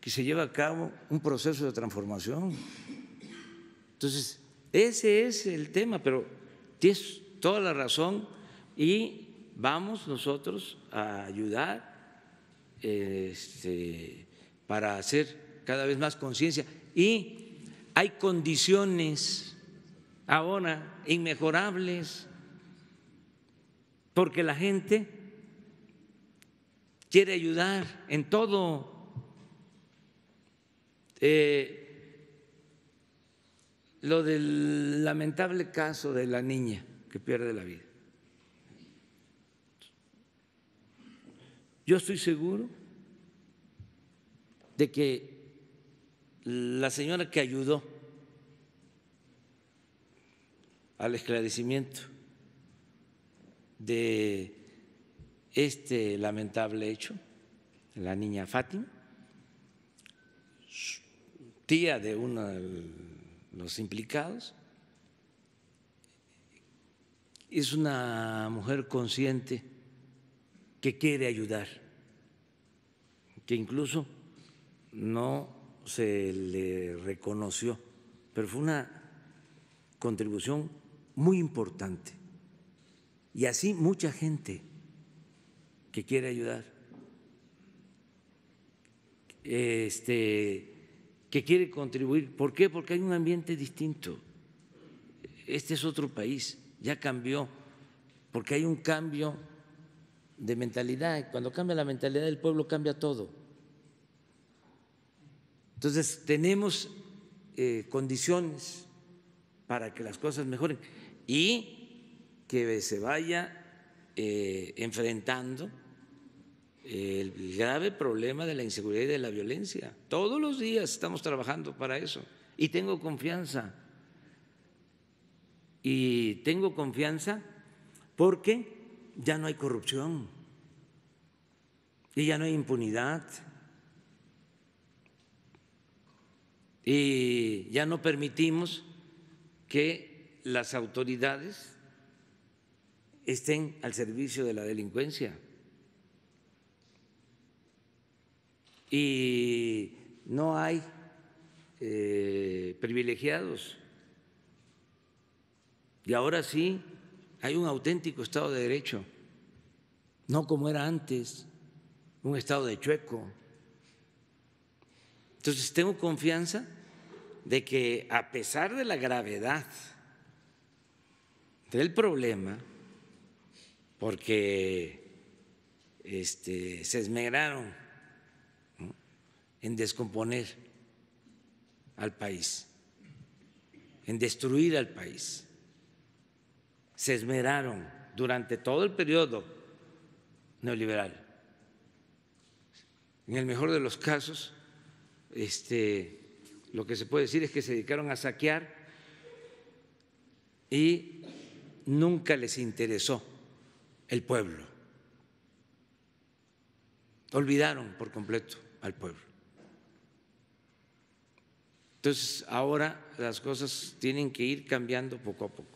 que se lleva a cabo un proceso de transformación. Entonces, ese es el tema, pero tienes toda la razón y vamos nosotros a ayudar este, para hacer cada vez más conciencia. Y hay condiciones ahora inmejorables, porque la gente quiere ayudar en todo. Eh, lo del lamentable caso de la niña que pierde la vida. Yo estoy seguro de que la señora que ayudó al esclarecimiento de este lamentable hecho, la niña Fátima, tía de uno de los implicados, es una mujer consciente que quiere ayudar, que incluso no se le reconoció, pero fue una contribución muy importante. Y así mucha gente que quiere ayudar, este, que quiere contribuir. ¿Por qué? Porque hay un ambiente distinto. Este es otro país, ya cambió, porque hay un cambio de mentalidad. Cuando cambia la mentalidad del pueblo, cambia todo. Entonces, tenemos eh, condiciones para que las cosas mejoren y que se vaya eh, enfrentando eh, el grave problema de la inseguridad y de la violencia. Todos los días estamos trabajando para eso y tengo confianza. Y tengo confianza porque ya no hay corrupción y ya no hay impunidad y ya no permitimos que las autoridades estén al servicio de la delincuencia y no hay eh, privilegiados. Y ahora sí hay un auténtico Estado de Derecho, no como era antes, un Estado de chueco. Entonces, tengo confianza de que a pesar de la gravedad del problema, porque este, se esmeraron en descomponer al país, en destruir al país se esmeraron durante todo el periodo neoliberal. En el mejor de los casos, este, lo que se puede decir es que se dedicaron a saquear y nunca les interesó el pueblo. Olvidaron por completo al pueblo. Entonces, ahora las cosas tienen que ir cambiando poco a poco.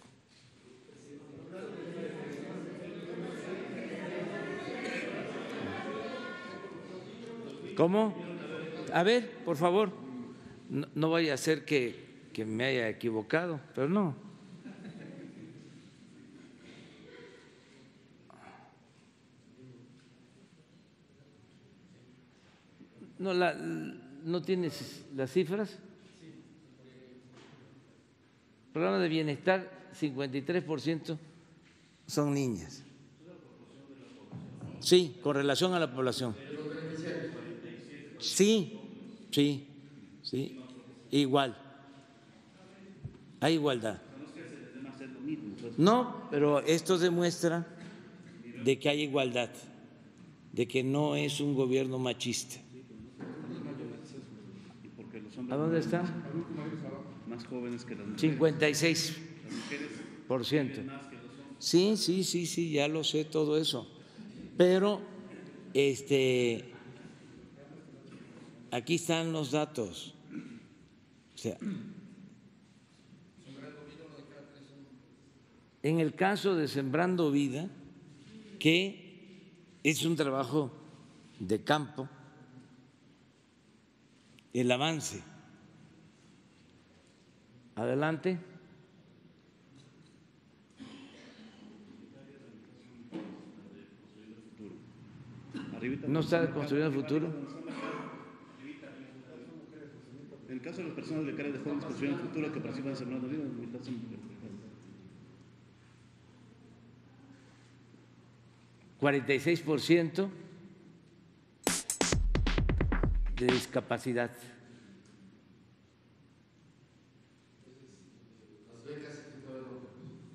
¿Cómo? A ver, por favor, no, vaya a ser que, me haya equivocado, pero no. No, la, ¿No tienes las cifras? Programa de bienestar, 53% son niñas. Sí, con relación a la población. Sí, sí, sí, igual. Hay igualdad. No, pero esto demuestra de que hay igualdad, de que no es un gobierno machista. ¿A dónde está? 56 por ciento. Sí, sí, sí, sí, ya lo sé todo eso. Pero este aquí están los datos. O sea, en el caso de Sembrando Vida, que es un trabajo de campo, el avance. Adelante. ¿No está construyendo el futuro? En el caso de las personas de cara de jóvenes con en futura que participan en Semana de Vida, ¿46%? de discapacidad.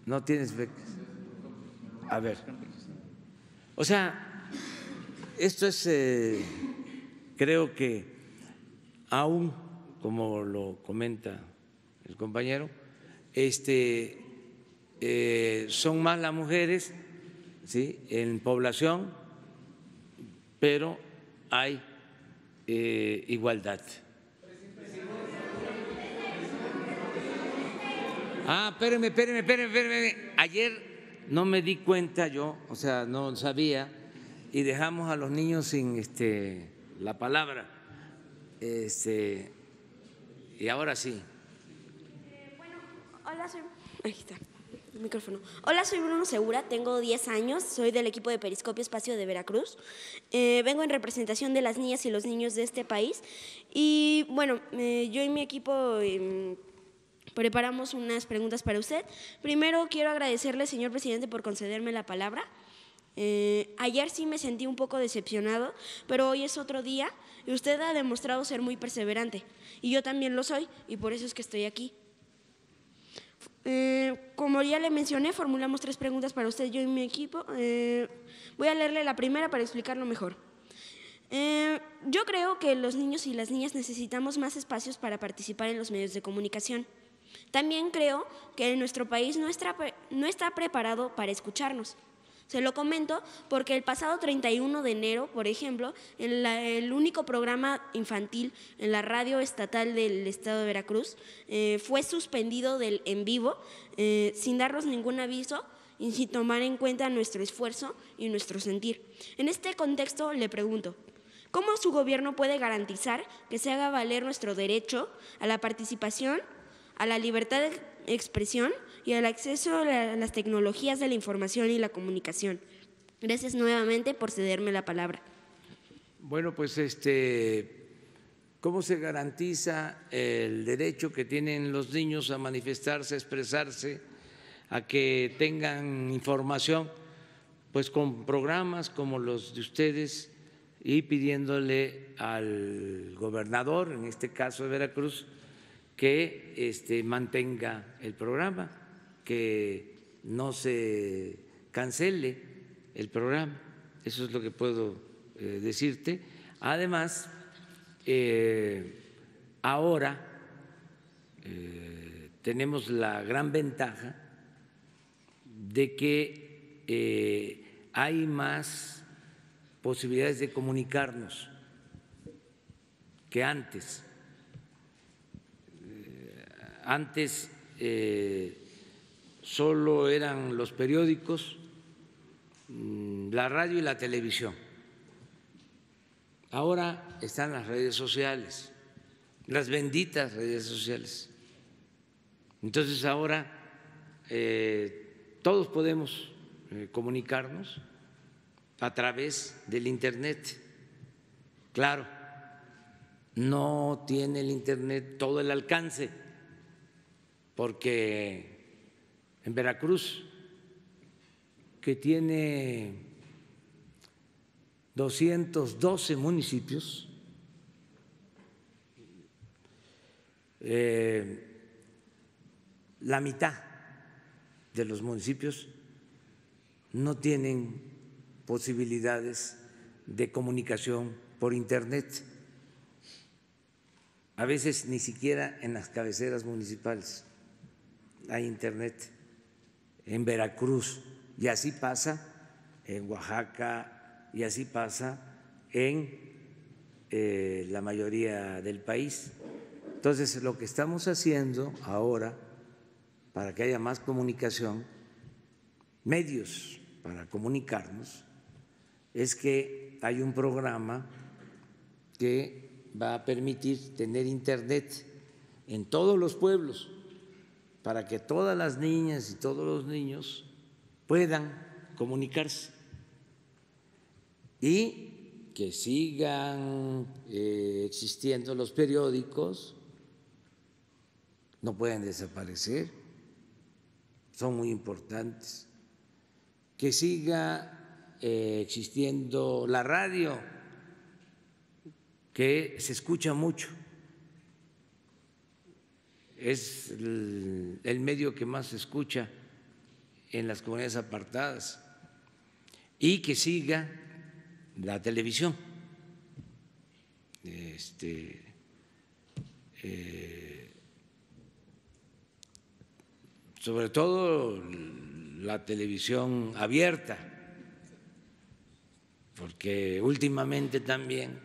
No tienes becas. A ver. O sea, esto es, eh, creo que aún como lo comenta el compañero, este, eh, son más las mujeres ¿sí? en población, pero hay eh, igualdad. Ah, espérenme, espérenme, espérenme, Ayer no me di cuenta yo, o sea, no sabía, y dejamos a los niños sin este, la palabra. Este, y ahora sí. Eh, bueno, hola, soy... Ahí está. El micrófono. Hola, soy Bruno Segura, tengo 10 años, soy del equipo de Periscopio Espacio de Veracruz. Eh, vengo en representación de las niñas y los niños de este país. Y bueno, eh, yo y mi equipo em, preparamos unas preguntas para usted. Primero, quiero agradecerle, señor presidente, por concederme la palabra. ayer sí me sentí un poco decepcionado, pero hoy es otro día usted ha demostrado ser muy perseverante, y yo también lo soy, y por eso es que estoy aquí. Eh, como ya le mencioné, formulamos tres preguntas para usted, yo y mi equipo. Eh, voy a leerle la primera para explicarlo mejor. Eh, yo creo que los niños y las niñas necesitamos más espacios para participar en los medios de comunicación. También creo que nuestro país no está, no está preparado para escucharnos. Se lo comento porque el pasado 31 de enero, por ejemplo, el único programa infantil en la radio estatal del estado de Veracruz eh, fue suspendido del en vivo eh, sin darnos ningún aviso y sin tomar en cuenta nuestro esfuerzo y nuestro sentir. En este contexto le pregunto, ¿cómo su gobierno puede garantizar que se haga valer nuestro derecho a la participación, a la libertad de expresión y el acceso a las tecnologías de la información y la comunicación. Gracias nuevamente por cederme la palabra. Bueno, pues este, ¿cómo se garantiza el derecho que tienen los niños a manifestarse, a expresarse, a que tengan información? Pues con programas como los de ustedes y pidiéndole al gobernador, en este caso de Veracruz, que este, mantenga el programa que no se cancele el programa. Eso es lo que puedo eh, decirte. Además, eh, ahora eh, tenemos la gran ventaja de que hay más posibilidades de comunicarnos que antes. Antes solo eran los periódicos, mm, la radio y la televisión. Ahora están las redes sociales, las benditas redes sociales. Entonces ahora eh, todos podemos eh, comunicarnos a través del Internet. Claro, no tiene el Internet todo el alcance, porque en Veracruz, que tiene 212 municipios, eh, la mitad de los municipios no tienen posibilidades de comunicación por Internet, a veces ni siquiera en las cabeceras municipales hay Internet en Veracruz, y así pasa en Oaxaca, y así pasa en eh, la mayoría del país. Entonces, lo que estamos haciendo ahora, para que haya más comunicación, medios para comunicarnos, es que hay un programa que va a permitir tener internet en todos los pueblos para que todas las niñas y todos los niños puedan comunicarse y que sigan eh, existiendo los periódicos, no pueden desaparecer, son muy importantes, que siga eh, existiendo la radio, que se escucha mucho es el, medio que más se escucha en las comunidades apartadas y que siga la televisión. Este, eh, sobre todo la televisión abierta, porque últimamente también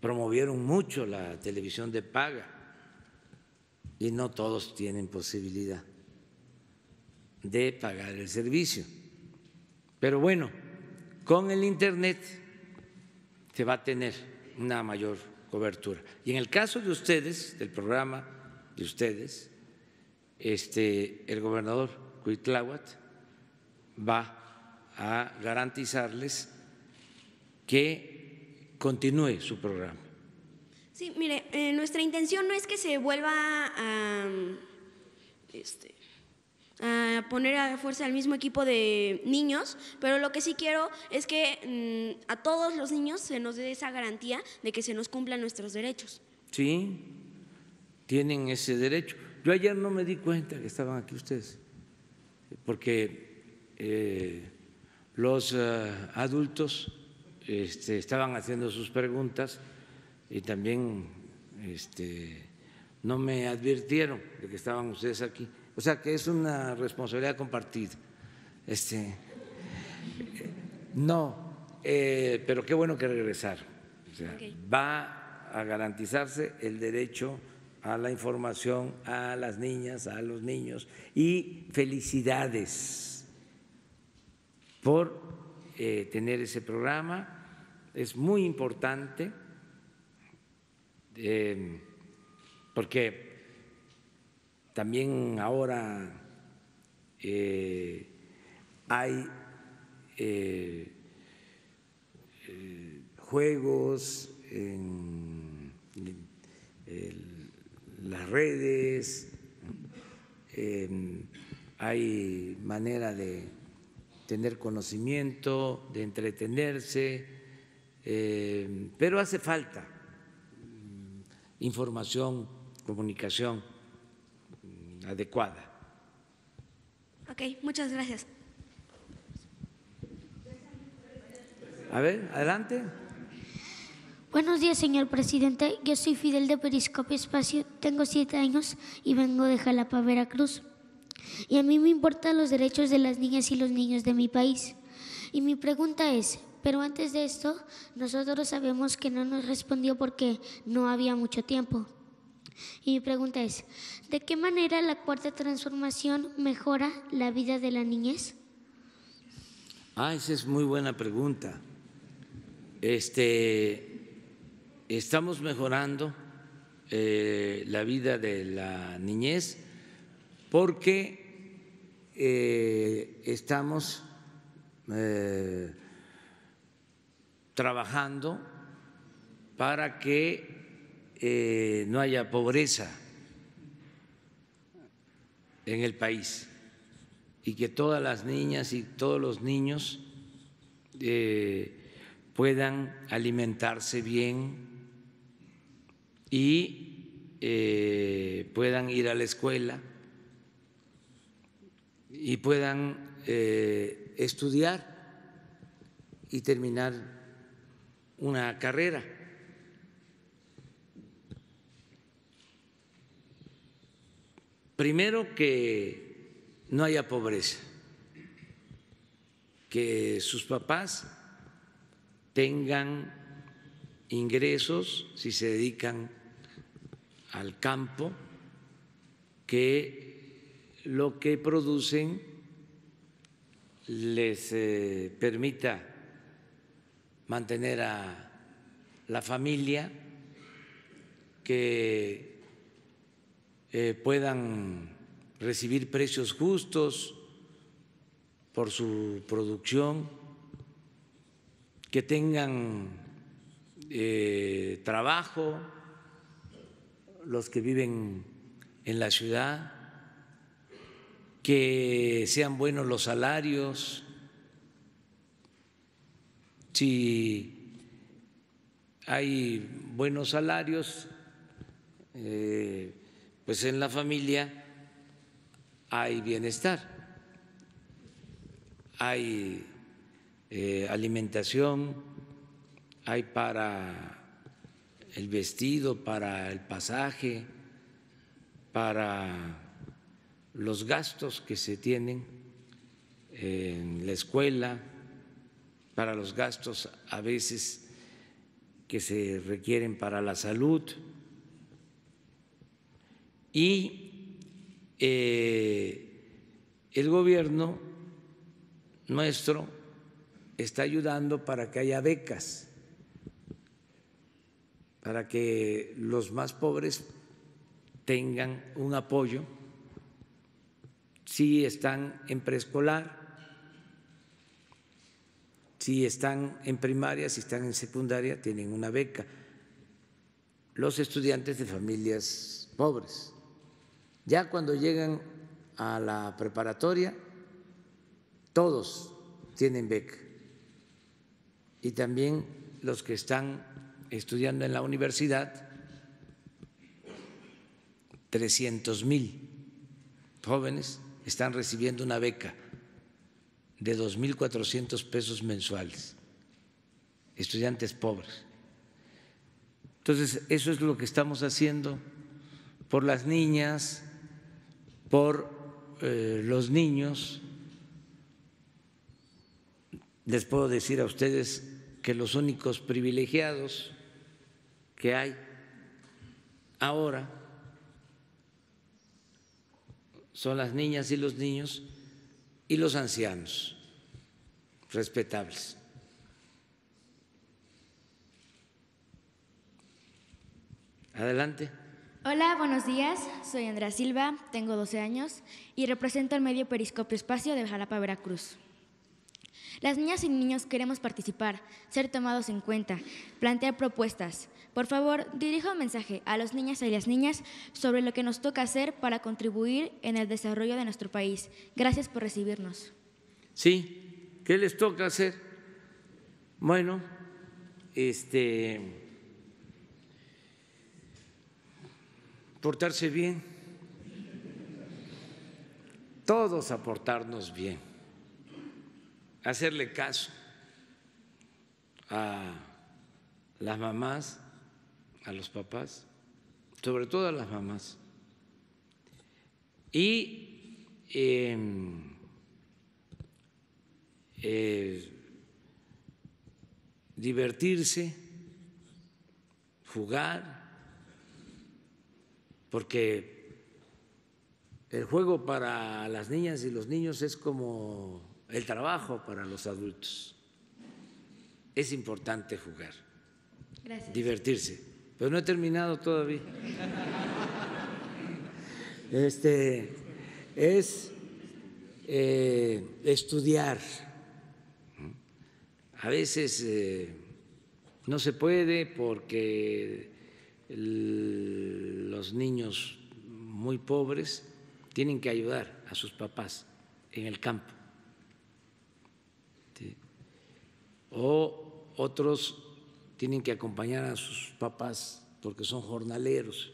promovieron mucho la televisión de paga y no todos tienen posibilidad de pagar el servicio. Pero bueno, con el Internet se va a tener una mayor cobertura. Y en el caso de ustedes, del programa de ustedes, este, el gobernador Cuitláhuac va a garantizarles que continúe su programa Sí, mire, eh, nuestra intención no es que se vuelva este, a, poner a fuerza al mismo equipo de niños, pero lo que sí quiero es que mm, a todos los niños se nos dé esa garantía de que se nos cumplan nuestros derechos. Sí, tienen ese derecho. Yo ayer no me di cuenta que estaban aquí ustedes, porque eh, los eh, adultos este, estaban haciendo sus preguntas y también este, no me advirtieron de que estaban ustedes aquí. O sea que es una responsabilidad compartida. Este, no, eh, pero qué bueno que regresar. Va a garantizarse el derecho a la información a las niñas, a los niños y felicidades por eh, tener ese programa. Es muy importante Em, porque también ahora eh, hay eh, eh, juegos en las redes, em, hay manera de tener conocimiento, de entretenerse, em, pero hace falta información, comunicación adecuada. Ok, muchas gracias. A ver, adelante. Buenos días, señor presidente. Yo soy Fidel de Periscopio Espacio. Tengo siete años y vengo de Jalapa, Veracruz. Y a mí me importan los derechos de las niñas y los niños de mi país. Y mi pregunta es, pero antes de esto, nosotros sabemos que no nos respondió porque no había mucho tiempo. Y mi pregunta es, ¿de qué manera la cuarta transformación mejora la vida de la niñez? Ah, esa es muy buena pregunta. Este, estamos mejorando eh, la vida de la niñez porque eh, estamos eh, trabajando para que eh, no haya pobreza en el país y que todas las niñas y todos los niños eh, puedan alimentarse bien y eh, puedan ir a la escuela y puedan estudiar y terminar una carrera. Primero que no haya pobreza, que sus papás tengan ingresos si se dedican al campo que lo que producen les eh, permita mantener a la familia, que eh, puedan recibir precios justos por su producción, que tengan eh, trabajo los que viven en la ciudad, que sean buenos los salarios, si hay buenos salarios, eh, pues en la familia hay bienestar, hay eh, alimentación, hay para el vestido, para el pasaje, para los gastos que se tienen en la escuela, para los gastos a veces que se requieren para la salud y eh, el gobierno nuestro está ayudando para que haya becas, para que los más pobres tengan un apoyo si están en preescolar si están en primaria, si están en secundaria, tienen una beca. Los estudiantes de familias pobres. Ya cuando llegan a la preparatoria, todos tienen beca. Y también los que están estudiando en la universidad, 300 mil jóvenes están recibiendo una beca de 2.400 pesos mensuales, estudiantes pobres. Entonces, eso es lo que estamos haciendo por las niñas, por eh, los niños. Les puedo decir a ustedes que los únicos privilegiados que hay ahora son las niñas y los niños y los ancianos respetables. Adelante. Hola, buenos días. Soy Andrea Silva, tengo 12 años y represento al medio Periscopio Espacio de Jalapa, Veracruz. Las niñas y niños queremos participar, ser tomados en cuenta, plantear propuestas, por favor, dirija un mensaje a los niñas y las niñas sobre lo que nos toca hacer para contribuir en el desarrollo de nuestro país. Gracias por recibirnos. Sí, ¿qué les toca hacer? Bueno, este portarse bien. Todos a portarnos bien. Hacerle caso a las mamás a los papás, sobre todo a las mamás. Y em, eh, divertirse, jugar, porque el juego para las niñas y los niños es como el trabajo para los adultos. Es importante jugar, divertirse pero no he terminado todavía. Este, es eh, estudiar. A veces eh, no se puede porque los niños muy pobres tienen que ayudar a sus papás en el campo. O otros tienen que acompañar a sus papás porque son jornaleros,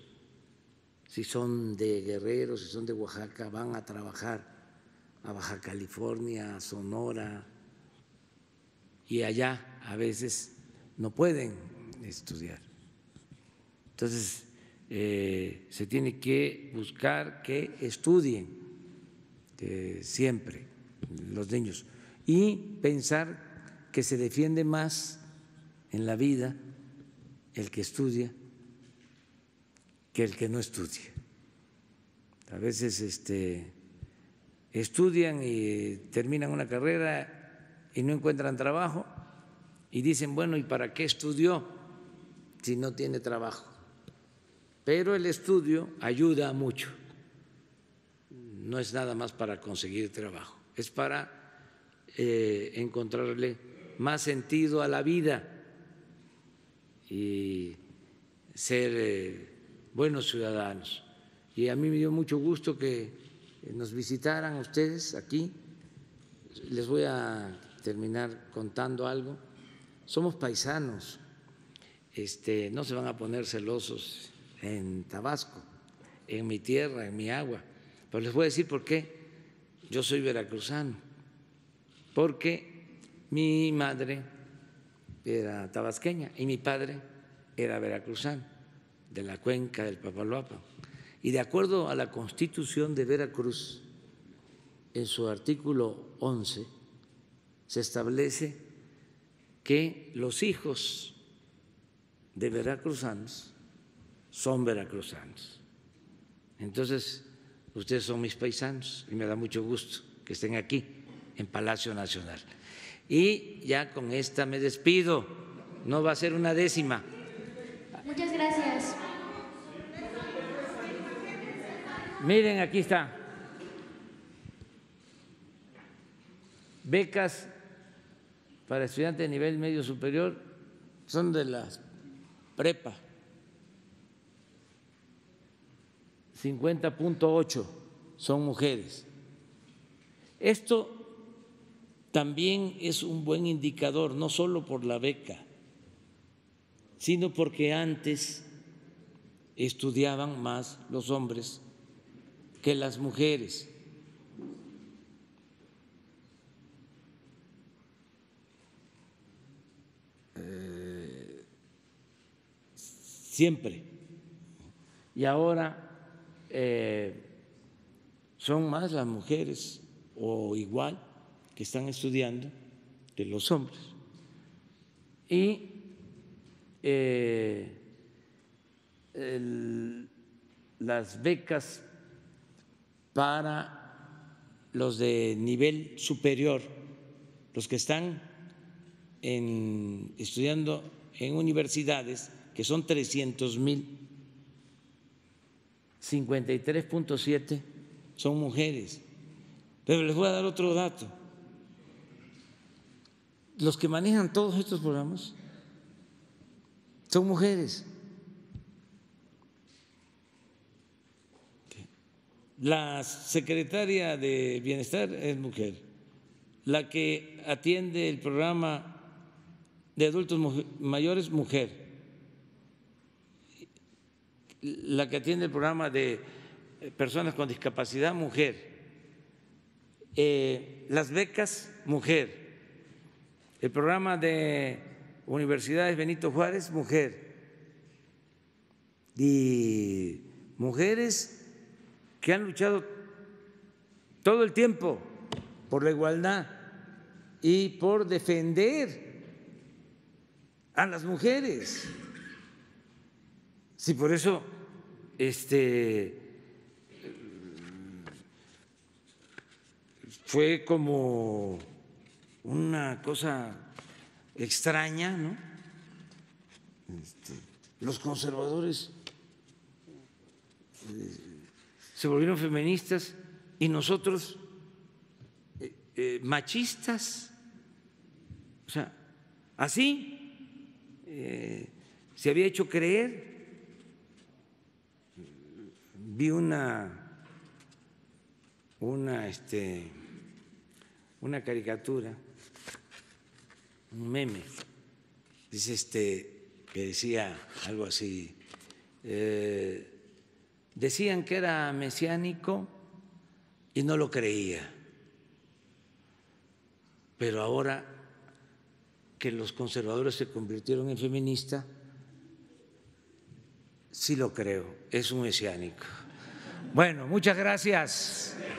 si son de Guerrero, si son de Oaxaca, van a trabajar a Baja California, a Sonora, y allá a veces no pueden estudiar. Entonces, eh, se tiene que buscar que estudien eh, siempre los niños y pensar que se defiende más en la vida el que estudia que el que no estudia. A veces este, estudian y terminan una carrera y no encuentran trabajo y dicen, bueno, ¿y para qué estudió si no tiene trabajo? Pero el estudio ayuda mucho, no es nada más para conseguir trabajo, es para eh, encontrarle más sentido a la vida y ser eh, buenos ciudadanos. Y a mí me dio mucho gusto que nos visitaran ustedes aquí. Les voy a terminar contando algo. Somos paisanos, este, no se van a poner celosos en Tabasco, en mi tierra, en mi agua. Pero les voy a decir por qué. Yo soy veracruzano, porque mi madre era tabasqueña y mi padre era veracruzano, de la cuenca del Papaloapa. Y de acuerdo a la constitución de Veracruz, en su artículo 11, se establece que los hijos de veracruzanos son veracruzanos. Entonces, ustedes son mis paisanos y me da mucho gusto que estén aquí en Palacio Nacional. Y ya con esta me despido. No va a ser una décima. Muchas gracias. Miren, aquí está. Becas para estudiantes de nivel medio superior son de las prepa. 50.8 son mujeres. Esto también es un buen indicador, no solo por la beca, sino porque antes estudiaban más los hombres que las mujeres. Eh, siempre. Y ahora eh, son más las mujeres o igual que están estudiando de los hombres. Y eh, las becas para los de nivel superior, los que están estudiando en universidades, que son 300 mil, 53.7 son mujeres. Pero les voy a dar otro dato los que manejan todos estos programas son mujeres. La secretaria de Bienestar es mujer. La que atiende el programa de adultos mayores, mujer. La que atiende el programa de personas con discapacidad, mujer. Eh, las becas, mujer el programa de Universidades Benito Juárez, mujer. Y mujeres que han luchado todo el tiempo por la igualdad y por defender a las mujeres. Si sí, por eso este fue como una cosa extraña, ¿no? Este, los conservadores eh, se volvieron feministas y nosotros eh, eh, machistas. O sea, así se había hecho creer. Vi una, una, este, una caricatura un meme, dice este, que decía algo así, eh, decían que era mesiánico y no lo creía, pero ahora que los conservadores se convirtieron en feministas, sí lo creo, es un mesiánico. Bueno, muchas gracias.